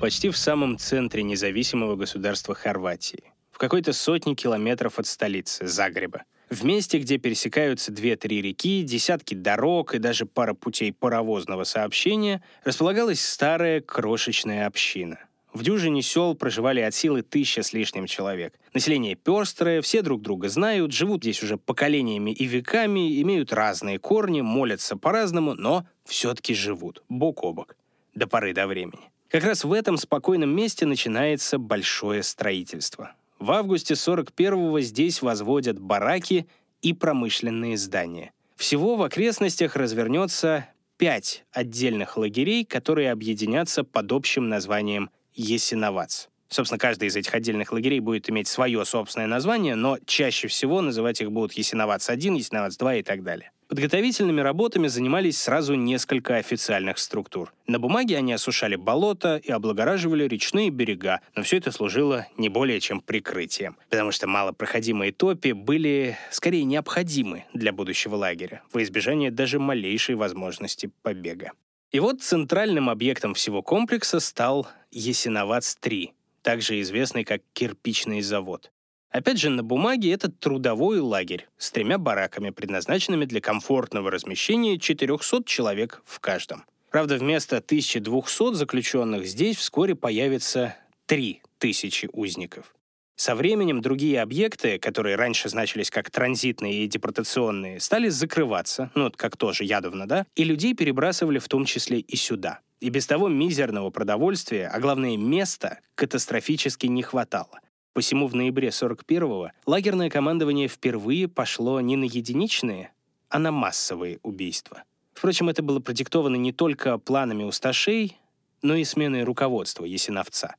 Почти в самом центре независимого государства Хорватии, в какой-то сотне километров от столицы, Загреба, в месте, где пересекаются две-три реки, десятки дорог и даже пара путей паровозного сообщения, располагалась старая крошечная община. В дюжине сел проживали от силы тысяча с лишним человек. Население перстрое, все друг друга знают, живут здесь уже поколениями и веками, имеют разные корни, молятся по-разному, но все-таки живут, бок о бок, до поры до времени. Как раз в этом спокойном месте начинается большое строительство. В августе 41-го здесь возводят бараки и промышленные здания. Всего в окрестностях развернется пять отдельных лагерей, которые объединятся под общим названием Есиновац. Собственно, каждый из этих отдельных лагерей будет иметь свое собственное название, но чаще всего называть их будут Есиновац-1, Есиновац-2 и так далее. Подготовительными работами занимались сразу несколько официальных структур. На бумаге они осушали болота и облагораживали речные берега, но все это служило не более чем прикрытием, потому что малопроходимые топи были скорее необходимы для будущего лагеря, во избежание даже малейшей возможности побега. И вот центральным объектом всего комплекса стал Ясиновац-3, также известный как кирпичный завод. Опять же, на бумаге это трудовой лагерь с тремя бараками, предназначенными для комфортного размещения 400 человек в каждом. Правда, вместо 1200 заключенных здесь вскоре появится 3000 узников. Со временем другие объекты, которые раньше значились как транзитные и депортационные, стали закрываться, ну, как тоже ядовно, да, и людей перебрасывали в том числе и сюда. И без того мизерного продовольствия, а главное места, катастрофически не хватало. Посему в ноябре 41-го лагерное командование впервые пошло не на единичные, а на массовые убийства. Впрочем, это было продиктовано не только планами усташей, но и сменой руководства Есиновца.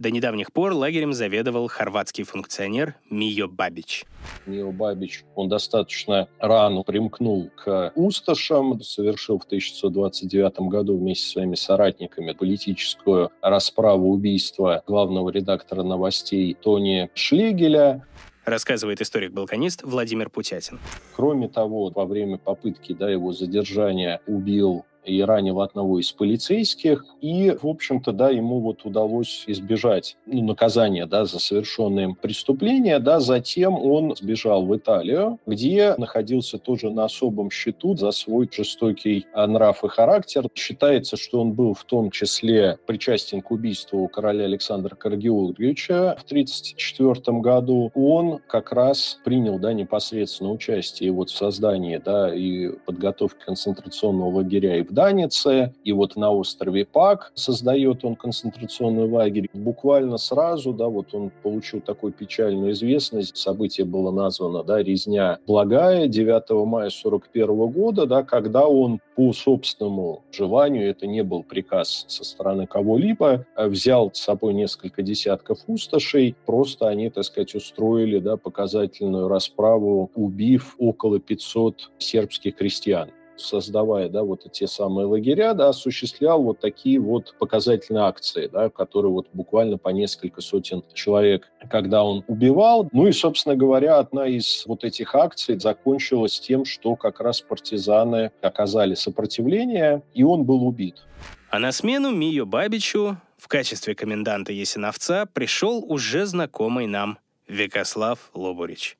До недавних пор лагерем заведовал хорватский функционер Мио Бабич. Мио Бабич, он достаточно рано примкнул к усташам, совершил в 1929 году вместе со своими соратниками политическую расправу убийства главного редактора новостей Тони Шлигеля рассказывает историк-балканист Владимир Путятин. Кроме того, во время попытки да, его задержания убил и ранил одного из полицейских, и, в общем-то, да, ему вот удалось избежать ну, наказания, да, за совершенное им преступление, да, затем он сбежал в Италию, где находился тоже на особом счету за свой жестокий а, нрав и характер. Считается, что он был в том числе причастен к убийству короля Александра Каргиуловича в 1934 году. Он как раз принял, да, непосредственно участие вот в создании, да, и подготовке концентрационного лагеря и Богданице, и вот на острове Пак создает он концентрационный лагерь. Буквально сразу, да, вот он получил такую печальную известность, событие было названо, да, резня Благая 9 мая 41 года, да, когда он по собственному желанию, это не был приказ со стороны кого-либо, э, взял с собой несколько десятков пустошей, просто они, так сказать, устроили, да, показательную расправу, убив около 500 сербских крестьян создавая, да, вот те самые лагеря, да, осуществлял вот такие вот показательные акции, да, которые вот буквально по несколько сотен человек, когда он убивал. Ну и, собственно говоря, одна из вот этих акций закончилась тем, что как раз партизаны оказали сопротивление, и он был убит. А на смену Мию Бабичу в качестве коменданта Есиновца пришел уже знакомый нам Вякослав Лобурич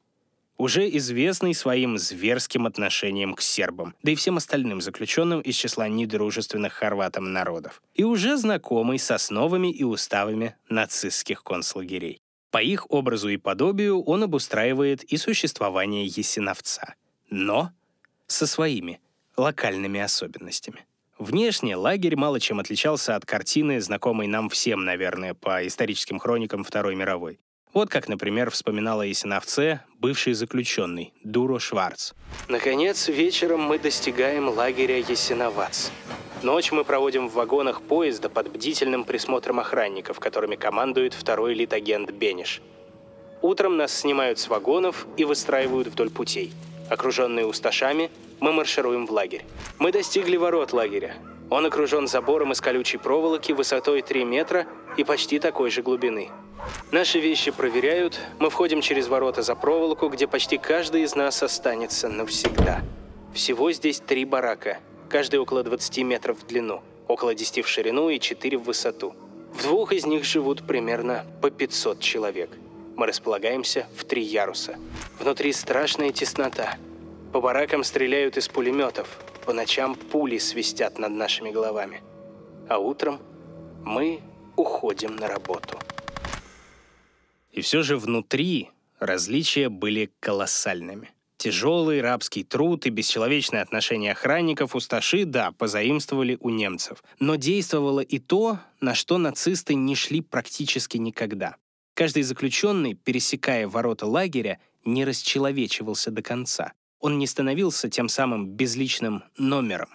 уже известный своим зверским отношением к сербам, да и всем остальным заключенным из числа недружественных хорватам народов, и уже знакомый с основами и уставами нацистских концлагерей. По их образу и подобию он обустраивает и существование Есиновца, но со своими локальными особенностями. Внешне лагерь мало чем отличался от картины, знакомой нам всем, наверное, по историческим хроникам Второй мировой. Вот как, например, вспоминала Есиновце бывший заключенный Дуро Шварц. Наконец, вечером мы достигаем лагеря Есиновац. Ночь мы проводим в вагонах поезда под бдительным присмотром охранников, которыми командует второй литагент Бениш. Утром нас снимают с вагонов и выстраивают вдоль путей. Окруженные усташами, мы маршируем в лагерь. Мы достигли ворот лагеря. Он окружен забором из колючей проволоки высотой 3 метра и почти такой же глубины. Наши вещи проверяют, мы входим через ворота за проволоку, где почти каждый из нас останется навсегда. Всего здесь три барака, каждый около 20 метров в длину, около 10 в ширину и 4 в высоту. В двух из них живут примерно по 500 человек. Мы располагаемся в три яруса. Внутри страшная теснота. По баракам стреляют из пулеметов. По ночам пули свистят над нашими головами. А утром мы уходим на работу все же внутри различия были колоссальными. Тяжелый рабский труд и бесчеловечное отношение охранников усташи, да, позаимствовали у немцев. Но действовало и то, на что нацисты не шли практически никогда. Каждый заключенный, пересекая ворота лагеря, не расчеловечивался до конца. Он не становился тем самым безличным номером.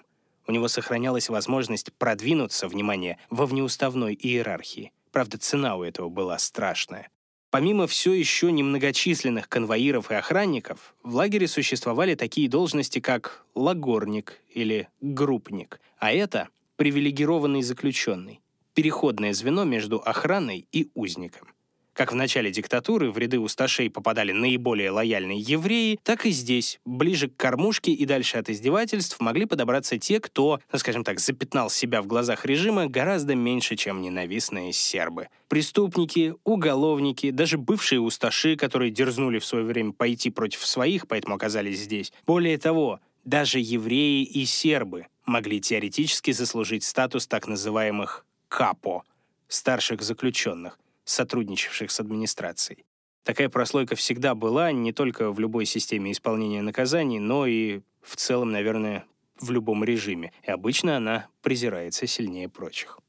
У него сохранялась возможность продвинуться, внимание, во внеуставной иерархии. Правда, цена у этого была страшная. Помимо все еще немногочисленных конвоиров и охранников, в лагере существовали такие должности, как лагорник или группник, а это привилегированный заключенный, переходное звено между охраной и узником. Как в начале диктатуры в ряды усташей попадали наиболее лояльные евреи, так и здесь, ближе к кормушке и дальше от издевательств, могли подобраться те, кто, ну, скажем так, запятнал себя в глазах режима гораздо меньше, чем ненавистные сербы. Преступники, уголовники, даже бывшие усташи, которые дерзнули в свое время пойти против своих, поэтому оказались здесь. Более того, даже евреи и сербы могли теоретически заслужить статус так называемых «капо» — старших заключенных, сотрудничавших с администрацией. Такая прослойка всегда была не только в любой системе исполнения наказаний, но и в целом, наверное, в любом режиме, и обычно она презирается сильнее прочих.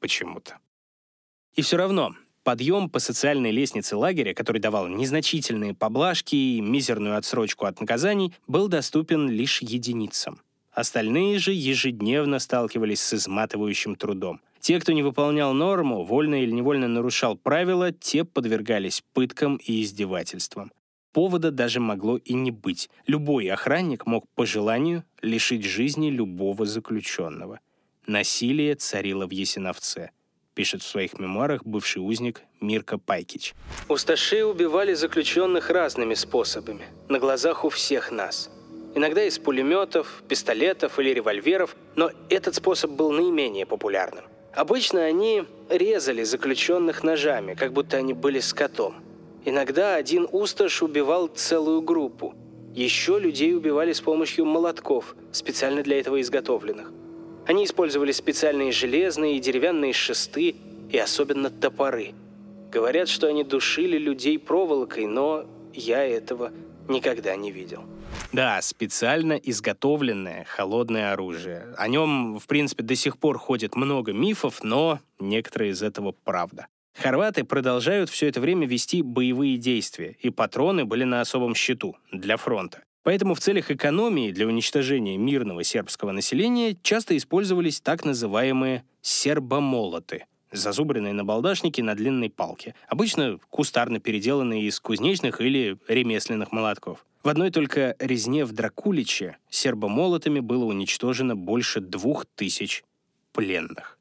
Почему-то. И все равно, подъем по социальной лестнице лагеря, который давал незначительные поблажки и мизерную отсрочку от наказаний, был доступен лишь единицам. Остальные же ежедневно сталкивались с изматывающим трудом — те, кто не выполнял норму, вольно или невольно нарушал правила, те подвергались пыткам и издевательствам. Повода даже могло и не быть. Любой охранник мог по желанию лишить жизни любого заключенного. Насилие царило в Есиновце пишет в своих мемуарах бывший узник Мирка Пайкич. Усташи убивали заключенных разными способами, на глазах у всех нас. Иногда из пулеметов, пистолетов или револьверов, но этот способ был наименее популярным. Обычно они резали заключенных ножами, как будто они были скотом. Иногда один усташ убивал целую группу. Еще людей убивали с помощью молотков, специально для этого изготовленных. Они использовали специальные железные и деревянные шесты и особенно топоры. Говорят, что они душили людей проволокой, но я этого никогда не видел. Да, специально изготовленное холодное оружие. О нем, в принципе, до сих пор ходит много мифов, но некоторые из этого правда. Хорваты продолжают все это время вести боевые действия, и патроны были на особом счету для фронта. Поэтому в целях экономии для уничтожения мирного сербского населения часто использовались так называемые сербомолоты зазубренные набалдашники на длинной палке, обычно кустарно переделанные из кузнечных или ремесленных молотков. В одной только резне в Дракуличе сербомолотами было уничтожено больше двух тысяч пленных.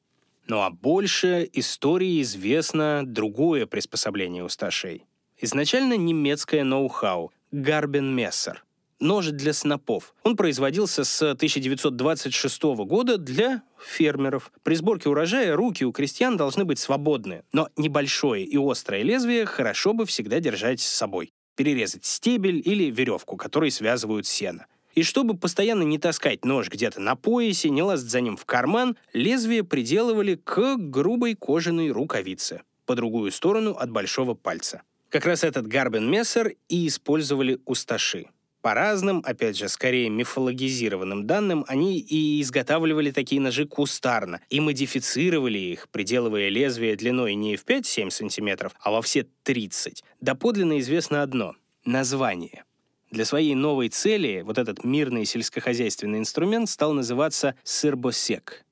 Ну а больше истории известно другое приспособление усташей. Изначально немецкое ноу-хау — Гарбен Мессер — нож для снопов. Он производился с 1926 года для фермеров. При сборке урожая руки у крестьян должны быть свободны, но небольшое и острое лезвие хорошо бы всегда держать с собой. Перерезать стебель или веревку, которые связывают сено. И чтобы постоянно не таскать нож где-то на поясе, не лазать за ним в карман, лезвие приделывали к грубой кожаной рукавице по другую сторону от большого пальца. Как раз этот Гарбен Мессер и использовали усташи. По разным, опять же, скорее мифологизированным данным, они и изготавливали такие ножи кустарно, и модифицировали их, приделывая лезвие длиной не в 5-7 сантиметров, а во все 30. Доподлинно известно одно — название. Для своей новой цели вот этот мирный сельскохозяйственный инструмент стал называться «сырбосек».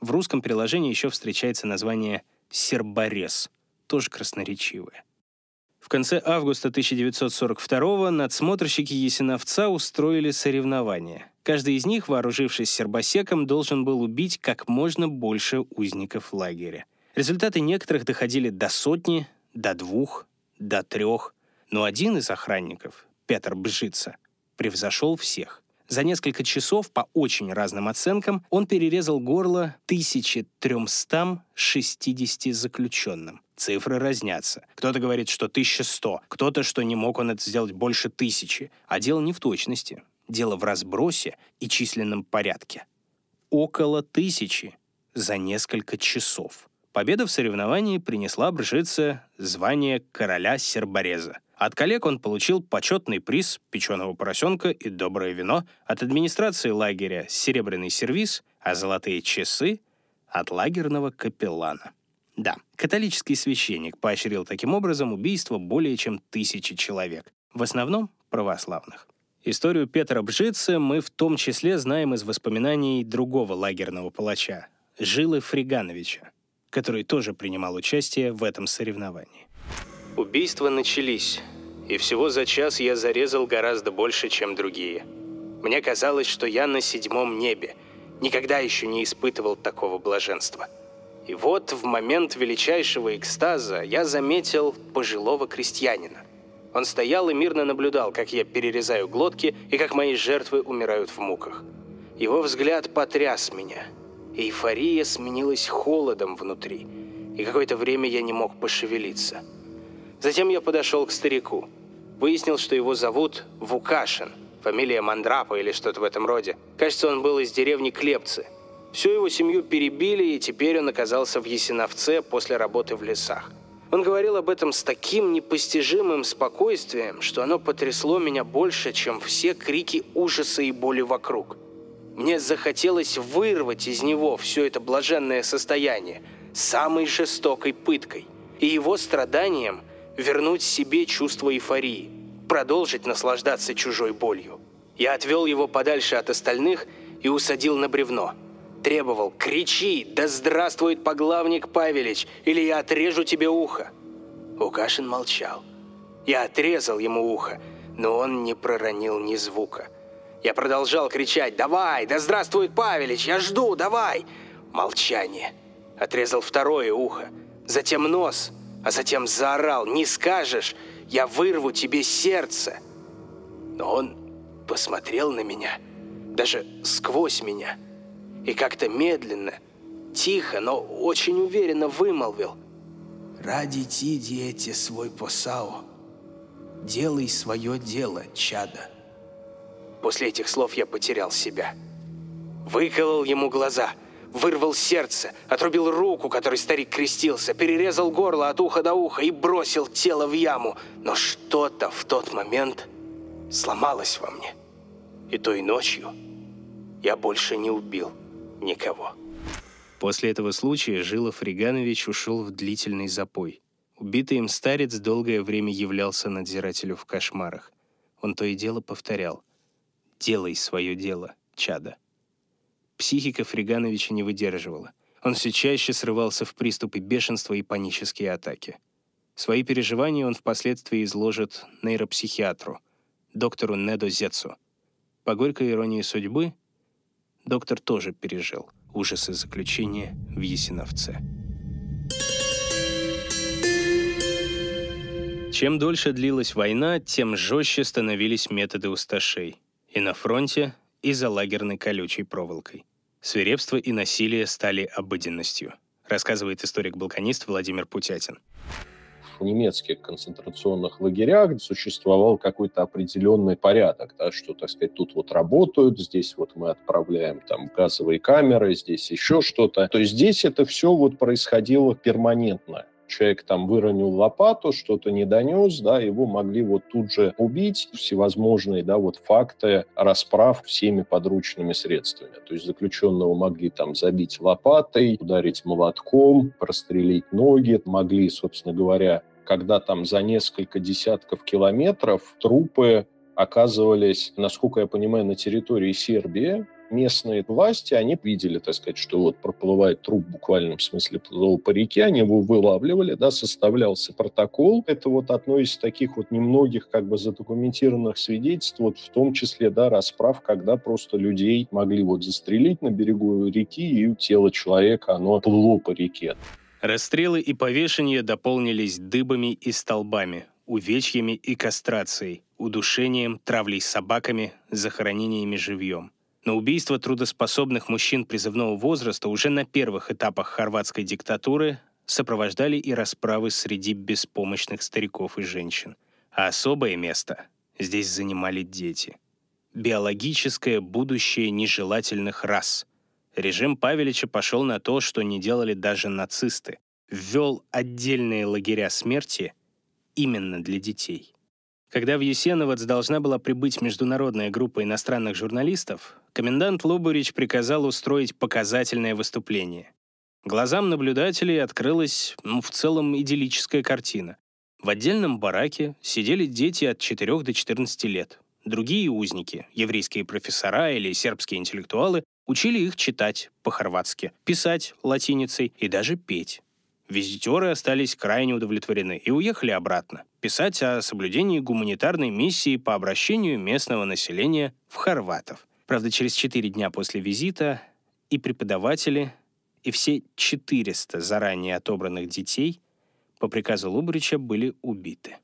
В русском приложении еще встречается название «серборез», тоже красноречивое. В конце августа 1942-го надсмотрщики Ясиновца устроили соревнования. Каждый из них, вооружившись сербосеком, должен был убить как можно больше узников лагеря. Результаты некоторых доходили до сотни, до двух, до трех. Но один из охранников, Петр Бжица, превзошел всех. За несколько часов, по очень разным оценкам, он перерезал горло 1360 заключенным. Цифры разнятся. Кто-то говорит, что 1100, кто-то, что не мог он это сделать больше тысячи. А дело не в точности. Дело в разбросе и численном порядке. Около тысячи за несколько часов. Победа в соревновании принесла Бржице звание короля Сербореза. От коллег он получил почетный приз печеного поросенка и доброе вино, от администрации лагеря серебряный сервиз, а золотые часы — от лагерного капеллана. Да, католический священник поощрил таким образом убийство более чем тысячи человек, в основном православных. Историю Петра Бжицы мы в том числе знаем из воспоминаний другого лагерного палача, Жилы Фригановича, который тоже принимал участие в этом соревновании. Убийства начались, и всего за час я зарезал гораздо больше, чем другие. Мне казалось, что я на седьмом небе, никогда еще не испытывал такого блаженства. И вот в момент величайшего экстаза я заметил пожилого крестьянина. Он стоял и мирно наблюдал, как я перерезаю глотки и как мои жертвы умирают в муках. Его взгляд потряс меня. Эйфория сменилась холодом внутри, и какое-то время я не мог пошевелиться. Затем я подошел к старику. Выяснил, что его зовут Вукашин, фамилия Мандрапа или что-то в этом роде. Кажется, он был из деревни Клепцы – Всю его семью перебили, и теперь он оказался в Ясиновце после работы в лесах. Он говорил об этом с таким непостижимым спокойствием, что оно потрясло меня больше, чем все крики ужаса и боли вокруг. Мне захотелось вырвать из него все это блаженное состояние самой жестокой пыткой и его страданием вернуть себе чувство эйфории, продолжить наслаждаться чужой болью. Я отвел его подальше от остальных и усадил на бревно – Требовал «Кричи! Да здравствует поглавник Павелич, или я отрежу тебе ухо!» Лукашин молчал. Я отрезал ему ухо, но он не проронил ни звука. Я продолжал кричать «Давай! Да здравствует Павелич! Я жду! Давай!» Молчание. Отрезал второе ухо, затем нос, а затем заорал «Не скажешь! Я вырву тебе сердце!» Но он посмотрел на меня, даже сквозь меня – и как-то медленно, тихо, но очень уверенно вымолвил. "Ради ти дети свой посао. Делай свое дело, чада». После этих слов я потерял себя. Выколол ему глаза, вырвал сердце, отрубил руку, которой старик крестился, перерезал горло от уха до уха и бросил тело в яму. Но что-то в тот момент сломалось во мне. И той ночью я больше не убил никого. После этого случая Жилов Риганович ушел в длительный запой. Убитый им старец долгое время являлся надзирателю в кошмарах. Он то и дело повторял «Делай свое дело, чада». Психика Фригановича не выдерживала. Он все чаще срывался в приступы бешенства и панические атаки. Свои переживания он впоследствии изложит нейропсихиатру, доктору Недо Зецу. По горькой иронии судьбы, доктор тоже пережил ужасы заключения в Есиновце. Чем дольше длилась война, тем жестче становились методы усташей. И на фронте, и за лагерной колючей проволокой. Свирепство и насилие стали обыденностью, рассказывает историк-балканист Владимир Путятин в немецких концентрационных лагерях существовал какой-то определенный порядок, да, что, так сказать, тут вот работают, здесь вот мы отправляем там газовые камеры, здесь еще что-то. То есть здесь это все вот происходило перманентно человек там выронил лопату, что-то не донес, да, его могли вот тут же убить, всевозможные, да, вот факты расправ всеми подручными средствами. То есть заключенного могли там забить лопатой, ударить молотком, прострелить ноги, могли, собственно говоря, когда там за несколько десятков километров трупы оказывались, насколько я понимаю, на территории Сербии, местные власти, они видели, так сказать, что вот проплывает труп в буквальном смысле плывал по реке, они его вылавливали, да, составлялся протокол. Это вот одно из таких вот немногих как бы задокументированных свидетельств, вот в том числе, да, расправ, когда просто людей могли вот застрелить на берегу реки, и тело человека, оно плыло по реке. Расстрелы и повешения дополнились дыбами и столбами, увечьями и кастрацией, удушением, травлей собаками, захоронениями живьем – на убийство трудоспособных мужчин призывного возраста уже на первых этапах хорватской диктатуры сопровождали и расправы среди беспомощных стариков и женщин. А особое место здесь занимали дети. Биологическое будущее нежелательных рас. Режим Павелича пошел на то, что не делали даже нацисты. Ввел отдельные лагеря смерти именно для детей. Когда в Есеновец должна была прибыть международная группа иностранных журналистов, комендант Лубарич приказал устроить показательное выступление. Глазам наблюдателей открылась, ну, в целом, идиллическая картина. В отдельном бараке сидели дети от 4 до 14 лет. Другие узники, еврейские профессора или сербские интеллектуалы, учили их читать по-хорватски, писать латиницей и даже петь. Визитеры остались крайне удовлетворены и уехали обратно писать о соблюдении гуманитарной миссии по обращению местного населения в хорватов. Правда, через 4 дня после визита и преподаватели, и все 400 заранее отобранных детей по приказу Лубрича были убиты.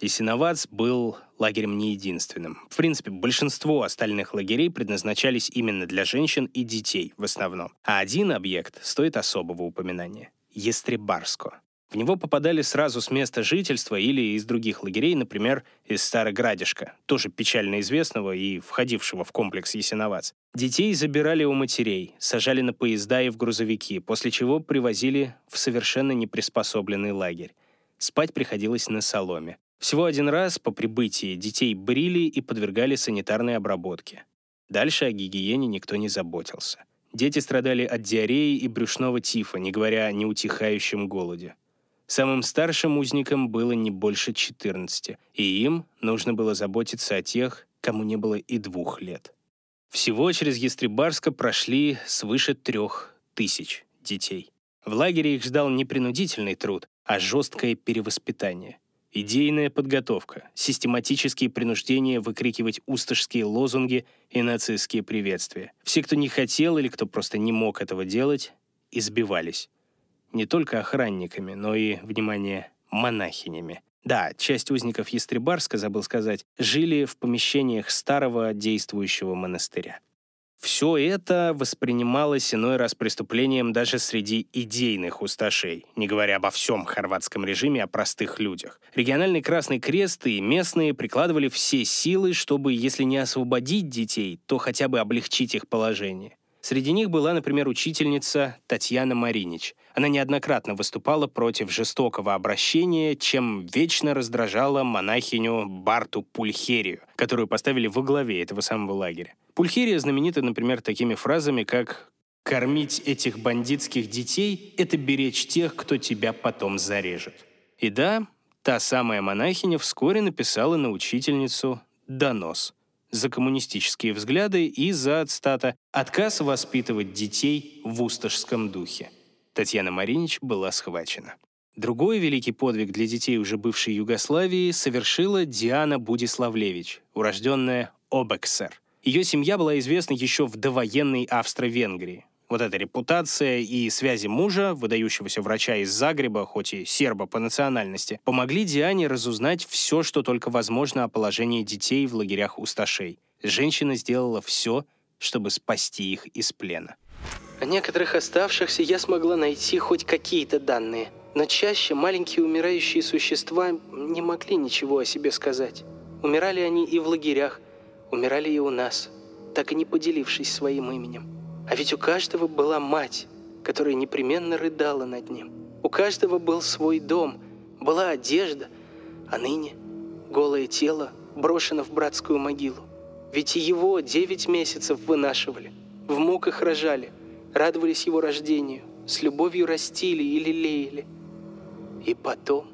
И Синовац был лагерем не единственным. В принципе, большинство остальных лагерей предназначались именно для женщин и детей в основном. А один объект стоит особого упоминания — Естребарско. В него попадали сразу с места жительства или из других лагерей, например, из Староградишка, тоже печально известного и входившего в комплекс Ясиновац. Детей забирали у матерей, сажали на поезда и в грузовики, после чего привозили в совершенно неприспособленный лагерь. Спать приходилось на соломе. Всего один раз по прибытии детей брили и подвергали санитарной обработке. Дальше о гигиене никто не заботился. Дети страдали от диареи и брюшного тифа, не говоря о неутихающем голоде. Самым старшим узникам было не больше 14, и им нужно было заботиться о тех, кому не было и двух лет. Всего через Ястребарска прошли свыше трех тысяч детей. В лагере их ждал не принудительный труд, а жесткое перевоспитание. Идейная подготовка, систематические принуждения выкрикивать усташские лозунги и нацистские приветствия. Все, кто не хотел или кто просто не мог этого делать, избивались не только охранниками, но и, внимание, монахинями. Да, часть узников Ястребарска, забыл сказать, жили в помещениях старого действующего монастыря. Все это воспринималось иной раз преступлением даже среди идейных усташей, не говоря обо всем хорватском режиме, о простых людях. Региональный Красный Крест и местные прикладывали все силы, чтобы, если не освободить детей, то хотя бы облегчить их положение. Среди них была, например, учительница Татьяна Маринич, она неоднократно выступала против жестокого обращения, чем вечно раздражала монахиню Барту Пульхерию, которую поставили во главе этого самого лагеря. Пульхерия знаменита, например, такими фразами, как «Кормить этих бандитских детей — это беречь тех, кто тебя потом зарежет». И да, та самая монахиня вскоре написала на учительницу «донос» за коммунистические взгляды и за, цитата, «отказ воспитывать детей в усташском духе». Татьяна Маринич была схвачена. Другой великий подвиг для детей уже бывшей Югославии совершила Диана Будиславлевич, урожденная Обексер. Ее семья была известна еще в довоенной Австро-Венгрии. Вот эта репутация и связи мужа, выдающегося врача из Загреба, хоть и серба по национальности, помогли Диане разузнать все, что только возможно о положении детей в лагерях усташей. Женщина сделала все, чтобы спасти их из плена. О некоторых оставшихся я смогла найти хоть какие-то данные, но чаще маленькие умирающие существа не могли ничего о себе сказать. Умирали они и в лагерях, умирали и у нас, так и не поделившись своим именем. А ведь у каждого была мать, которая непременно рыдала над ним. У каждого был свой дом, была одежда, а ныне голое тело брошено в братскую могилу. Ведь и его девять месяцев вынашивали, в муках рожали – радовались его рождению, с любовью растили и лелеяли. И потом...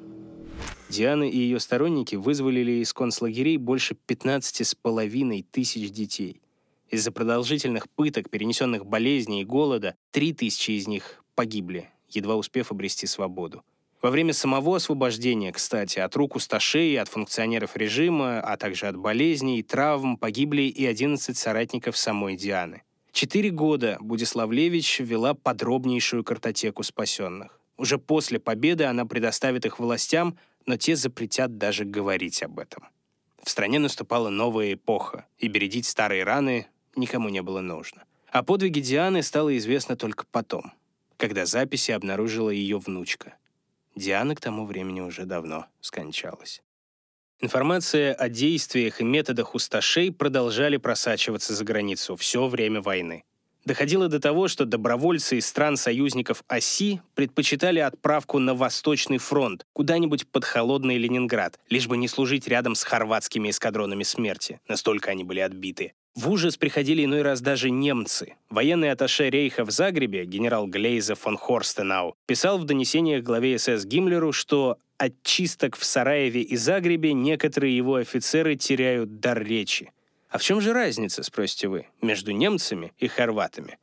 Диана и ее сторонники вызволили из концлагерей больше 15 с половиной тысяч детей. Из-за продолжительных пыток, перенесенных болезней и голода, 3000 из них погибли, едва успев обрести свободу. Во время самого освобождения, кстати, от рук усташей, от функционеров режима, а также от болезней и травм погибли и 11 соратников самой Дианы. Четыре года Будислав Левич вела подробнейшую картотеку спасенных. Уже после победы она предоставит их властям, но те запретят даже говорить об этом. В стране наступала новая эпоха, и бередить старые раны никому не было нужно. О подвиге Дианы стало известно только потом, когда записи обнаружила ее внучка. Диана к тому времени уже давно скончалась. Информация о действиях и методах усташей продолжали просачиваться за границу все время войны. Доходило до того, что добровольцы из стран-союзников оси предпочитали отправку на Восточный фронт, куда-нибудь под холодный Ленинград, лишь бы не служить рядом с хорватскими эскадронами смерти, настолько они были отбиты. В ужас приходили иной раз даже немцы. Военный атташе Рейха в Загребе, генерал Глейза фон Хорстенау, писал в донесениях главе СС Гиммлеру, что от чисток в Сараеве и Загребе некоторые его офицеры теряют дар речи. А в чем же разница, спросите вы, между немцами и хорватами?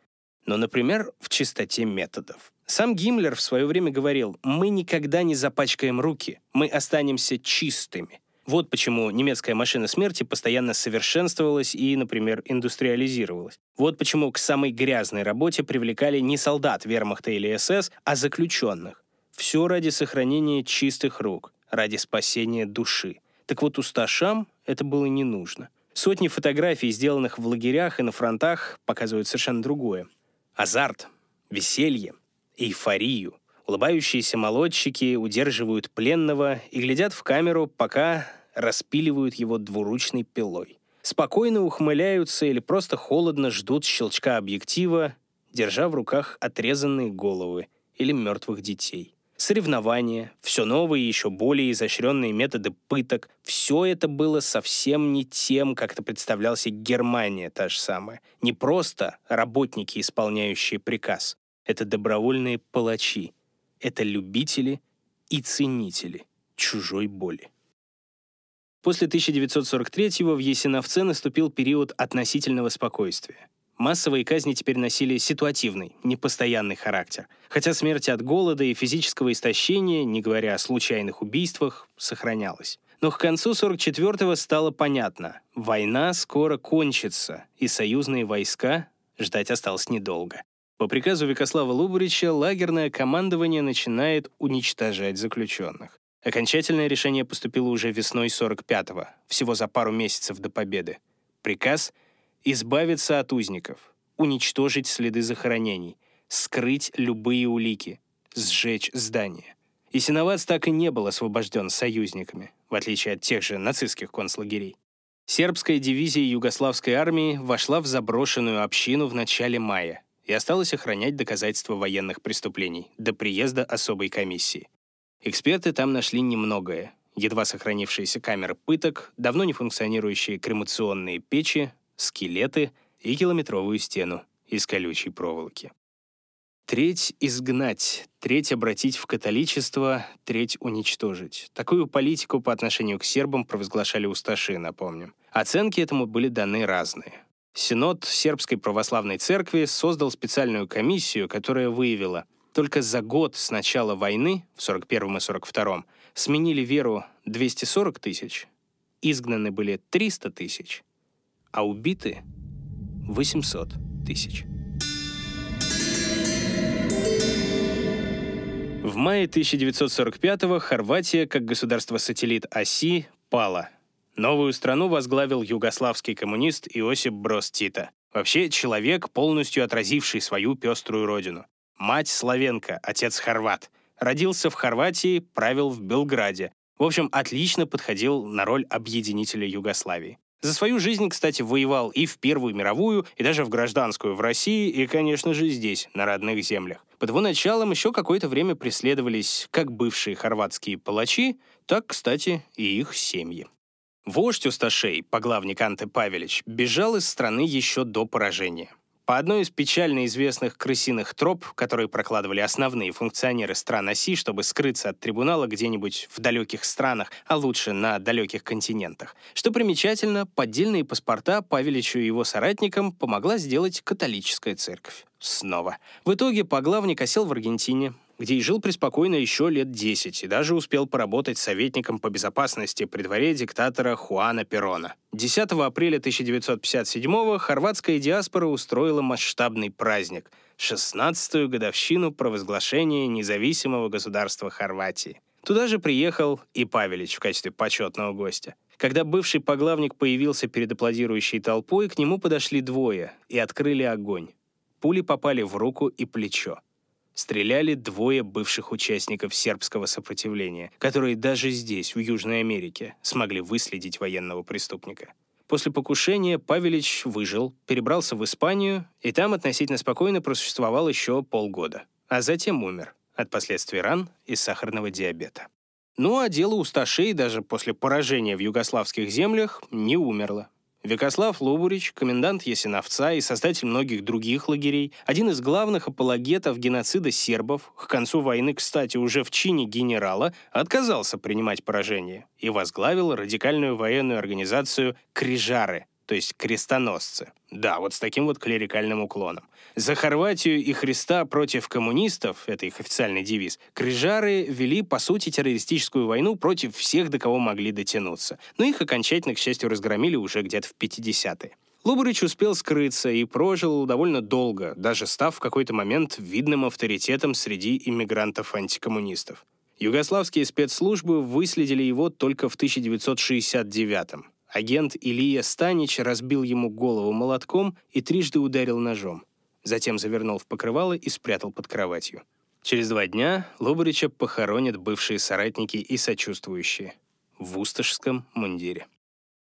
Но, ну, например, в чистоте методов. Сам Гиммлер в свое время говорил, мы никогда не запачкаем руки, мы останемся чистыми. Вот почему немецкая машина смерти постоянно совершенствовалась и, например, индустриализировалась. Вот почему к самой грязной работе привлекали не солдат вермахта или СС, а заключенных. Все ради сохранения чистых рук, ради спасения души. Так вот, усташам это было не нужно. Сотни фотографий, сделанных в лагерях и на фронтах, показывают совершенно другое. Азарт, веселье, эйфорию. Улыбающиеся молодчики удерживают пленного и глядят в камеру, пока распиливают его двуручной пилой. Спокойно ухмыляются или просто холодно ждут щелчка объектива, держа в руках отрезанные головы или мертвых детей. Соревнования, все новые и еще более изощренные методы пыток — все это было совсем не тем, как это представлял себе Германия та же самая. Не просто работники, исполняющие приказ. Это добровольные палачи. Это любители и ценители чужой боли. После 1943-го в Есиновце наступил период относительного спокойствия. Массовые казни теперь носили ситуативный, непостоянный характер, хотя смерть от голода и физического истощения, не говоря о случайных убийствах, сохранялась. Но к концу 44-го стало понятно — война скоро кончится, и союзные войска ждать осталось недолго. По приказу Викослава Лубрича лагерное командование начинает уничтожать заключенных. Окончательное решение поступило уже весной 45-го, всего за пару месяцев до победы. Приказ — избавиться от узников, уничтожить следы захоронений, скрыть любые улики, сжечь здание. И Синовац так и не был освобожден союзниками, в отличие от тех же нацистских концлагерей. Сербская дивизия югославской армии вошла в заброшенную общину в начале мая и осталась охранять доказательства военных преступлений до приезда особой комиссии. Эксперты там нашли немногое. Едва сохранившиеся камеры пыток, давно не функционирующие кремационные печи, скелеты и километровую стену из колючей проволоки. Треть — изгнать, треть — обратить в католичество, треть — уничтожить. Такую политику по отношению к сербам провозглашали усташи, напомним. Оценки этому были даны разные. Синод Сербской Православной Церкви создал специальную комиссию, которая выявила, только за год с начала войны, в 41 и 42 сменили веру 240 тысяч, изгнаны были 300 тысяч — а убиты 800 тысяч. В мае 1945-го Хорватия, как государство-сателлит оси, пала. Новую страну возглавил югославский коммунист Иосип Брос Тита. Вообще, человек, полностью отразивший свою пеструю родину. Мать славенка, отец хорват. Родился в Хорватии, правил в Белграде. В общем, отлично подходил на роль объединителя Югославии. За свою жизнь, кстати, воевал и в Первую мировую, и даже в гражданскую в России, и, конечно же, здесь, на родных землях. Под его началом еще какое-то время преследовались как бывшие хорватские палачи, так, кстати, и их семьи. Вождь Усташей, поглавник Анте Павелич, бежал из страны еще до поражения. По одной из печально известных крысиных троп, которые прокладывали основные функционеры стран оси, чтобы скрыться от трибунала где-нибудь в далеких странах, а лучше на далеких континентах. Что примечательно, поддельные паспорта Павеличу и его соратникам помогла сделать католическая церковь. Снова. В итоге поглавник осел в Аргентине, где и жил преспокойно еще лет 10 и даже успел поработать советником по безопасности при дворе диктатора Хуана Перона. 10 апреля 1957 хорватская диаспора устроила масштабный праздник — 16-ю годовщину провозглашения независимого государства Хорватии. Туда же приехал и Павелич в качестве почетного гостя. Когда бывший поглавник появился перед аплодирующей толпой, к нему подошли двое и открыли огонь. Пули попали в руку и плечо стреляли двое бывших участников сербского сопротивления, которые даже здесь, в Южной Америке, смогли выследить военного преступника. После покушения Павелич выжил, перебрался в Испанию, и там относительно спокойно просуществовал еще полгода, а затем умер от последствий ран и сахарного диабета. Ну а дело Усташей даже после поражения в югославских землях не умерло. Вякослав Лобурич, комендант Ясиновца и создатель многих других лагерей, один из главных апологетов геноцида сербов, к концу войны, кстати, уже в чине генерала, отказался принимать поражение и возглавил радикальную военную организацию «Крижары», то есть крестоносцы. Да, вот с таким вот клерикальным уклоном. За Хорватию и Христа против коммунистов, это их официальный девиз, крыжары вели, по сути, террористическую войну против всех, до кого могли дотянуться. Но их окончательно, к счастью, разгромили уже где-то в 50-е. Лубрич успел скрыться и прожил довольно долго, даже став в какой-то момент видным авторитетом среди иммигрантов-антикоммунистов. Югославские спецслужбы выследили его только в 1969-м. Агент Илья Станич разбил ему голову молотком и трижды ударил ножом затем завернул в покрывало и спрятал под кроватью. Через два дня Лубрича похоронят бывшие соратники и сочувствующие в усташском мундире.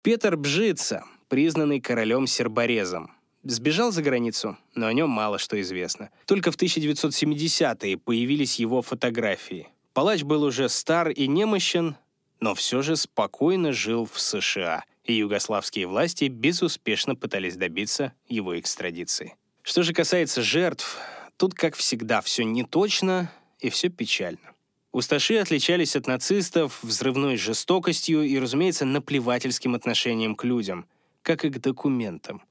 Петр Бжица, признанный королем-серборезом, сбежал за границу, но о нем мало что известно. Только в 1970-е появились его фотографии. Палач был уже стар и немощен, но все же спокойно жил в США, и югославские власти безуспешно пытались добиться его экстрадиции. Что же касается жертв, тут, как всегда, все неточно и все печально. Усташи отличались от нацистов взрывной жестокостью и, разумеется, наплевательским отношением к людям, как и к документам.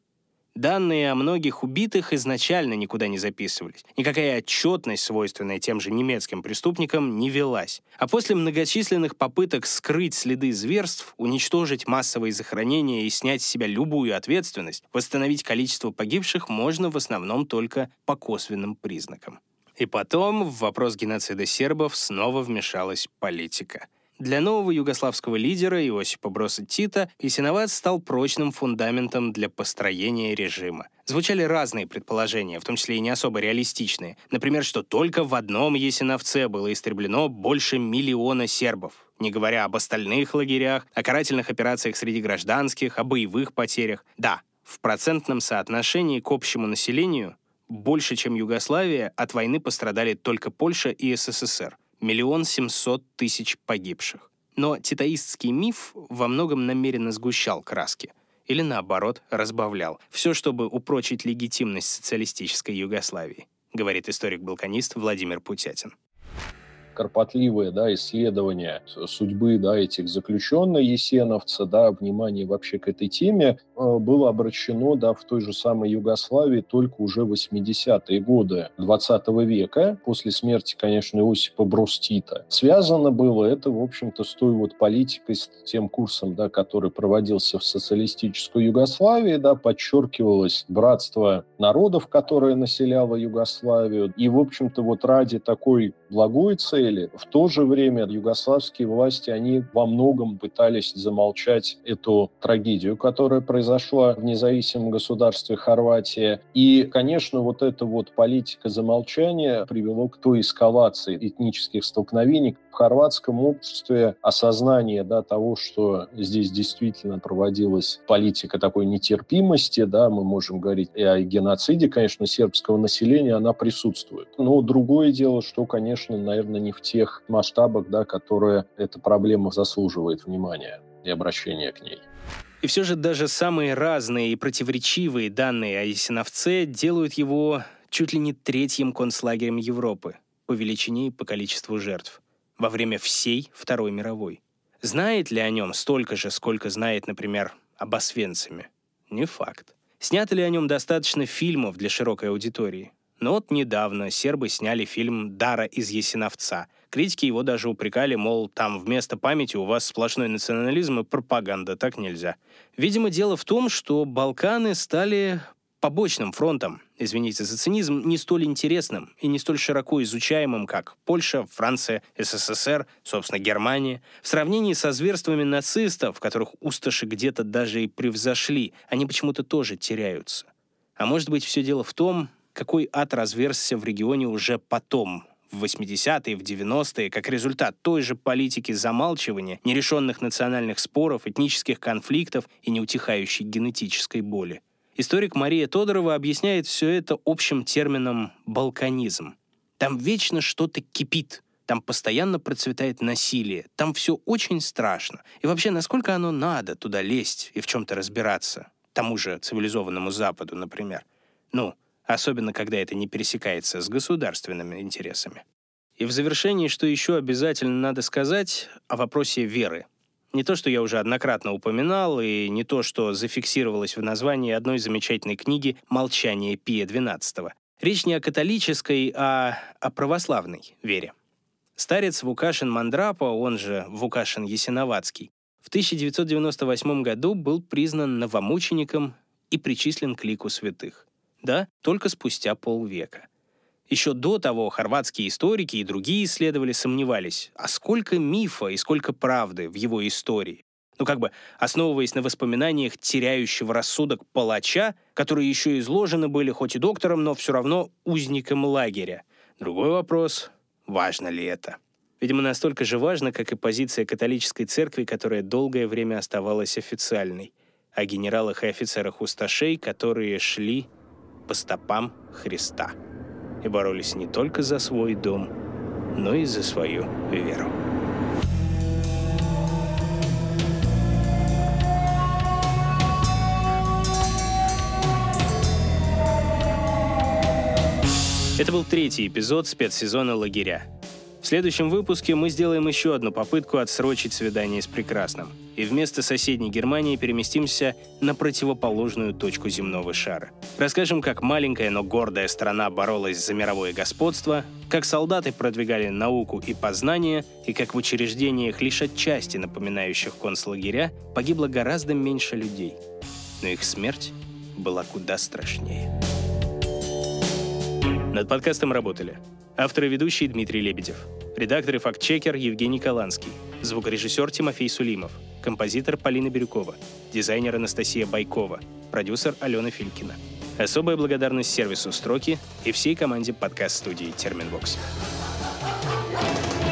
Данные о многих убитых изначально никуда не записывались. Никакая отчетность, свойственная тем же немецким преступникам, не велась. А после многочисленных попыток скрыть следы зверств, уничтожить массовые захоронения и снять с себя любую ответственность, восстановить количество погибших можно в основном только по косвенным признакам. И потом в вопрос геноцида сербов снова вмешалась политика — для нового югославского лидера Иосипа Броса Тита Ясиноват стал прочным фундаментом для построения режима. Звучали разные предположения, в том числе и не особо реалистичные. Например, что только в одном Ясиновце было истреблено больше миллиона сербов не говоря об остальных лагерях, о карательных операциях среди гражданских, о боевых потерях. Да, в процентном соотношении к общему населению больше, чем Югославия, от войны пострадали только Польша и СССР миллион семьсот тысяч погибших. Но титаистский миф во многом намеренно сгущал краски или, наоборот, разбавлял. Все, чтобы упрочить легитимность социалистической Югославии, говорит историк-балканист Владимир Путятин кропотливое да, исследование судьбы да, этих заключенных есеновца, да, внимание вообще к этой теме э, было обращено да, в той же самой Югославии только уже 80-е годы 20 века, после смерти, конечно, Иосипа Брустита. Связано было это, в общем-то, с той вот политикой, с тем курсом, да, который проводился в социалистической Югославии, да, подчеркивалось братство народов, которое населяло Югославию. И, в общем-то, вот ради такой благой цели. В то же время югославские власти, они во многом пытались замолчать эту трагедию, которая произошла в независимом государстве Хорватия. И, конечно, вот эта вот политика замолчания привела к той эскалации этнических столкновений, в хорватском обществе осознание да, того, что здесь действительно проводилась политика такой нетерпимости, да, мы можем говорить и о геноциде, конечно, сербского населения, она присутствует. Но другое дело, что, конечно, наверное, не в тех масштабах, да, которые эта проблема заслуживает внимания и обращения к ней. И все же даже самые разные и противоречивые данные о Есиновце делают его чуть ли не третьим концлагерем Европы по величине и по количеству жертв во время всей Второй мировой. Знает ли о нем столько же, сколько знает, например, об Освенциме? Не факт. Снято ли о нем достаточно фильмов для широкой аудитории? Но вот недавно сербы сняли фильм «Дара из Ясиновца». Критики его даже упрекали, мол, там вместо памяти у вас сплошной национализм и пропаганда, так нельзя. Видимо, дело в том, что Балканы стали побочным фронтом, извините за цинизм, не столь интересным и не столь широко изучаемым, как Польша, Франция, СССР, собственно, Германия, в сравнении со зверствами нацистов, которых усташи где-то даже и превзошли, они почему-то тоже теряются. А может быть, все дело в том, какой ад разверзся в регионе уже потом, в 80-е, в 90-е, как результат той же политики замалчивания, нерешенных национальных споров, этнических конфликтов и неутихающей генетической боли. Историк Мария Тодорова объясняет все это общим термином «балканизм». Там вечно что-то кипит, там постоянно процветает насилие, там все очень страшно. И вообще, насколько оно надо туда лезть и в чем-то разбираться? Тому же цивилизованному Западу, например. Ну, особенно когда это не пересекается с государственными интересами. И в завершении, что еще обязательно надо сказать о вопросе веры – не то, что я уже однократно упоминал, и не то, что зафиксировалось в названии одной замечательной книги «Молчание Пия XII». Речь не о католической, а о православной вере. Старец Вукашин Мандрапа, он же Вукашин Ясиноватский, в 1998 году был признан новомучеником и причислен к лику святых. Да, только спустя полвека. Еще до того хорватские историки и другие исследовали сомневались, а сколько мифа и сколько правды в его истории. Ну как бы, основываясь на воспоминаниях теряющего рассудок палача, которые еще изложены были хоть и доктором, но все равно узником лагеря. Другой вопрос, важно ли это? Видимо, настолько же важно, как и позиция католической церкви, которая долгое время оставалась официальной, о генералах и офицерах-усташей, которые шли по стопам Христа и боролись не только за свой дом, но и за свою веру. Это был третий эпизод спецсезона «Лагеря». В следующем выпуске мы сделаем еще одну попытку отсрочить свидание с прекрасным. И вместо соседней Германии переместимся на противоположную точку земного шара. Расскажем, как маленькая, но гордая страна боролась за мировое господство, как солдаты продвигали науку и познание, и как в учреждениях, лишь отчасти напоминающих концлагеря, погибло гораздо меньше людей. Но их смерть была куда страшнее. Над подкастом работали Автор и ведущий Дмитрий Лебедев. Редактор и фактчекер Евгений Каланский. Звукорежиссер Тимофей Сулимов. Композитор Полина Бирюкова. Дизайнер Анастасия Байкова. Продюсер Алена Филькина. Особая благодарность сервису «Строки» и всей команде подкаст-студии «Терминбокс». thank you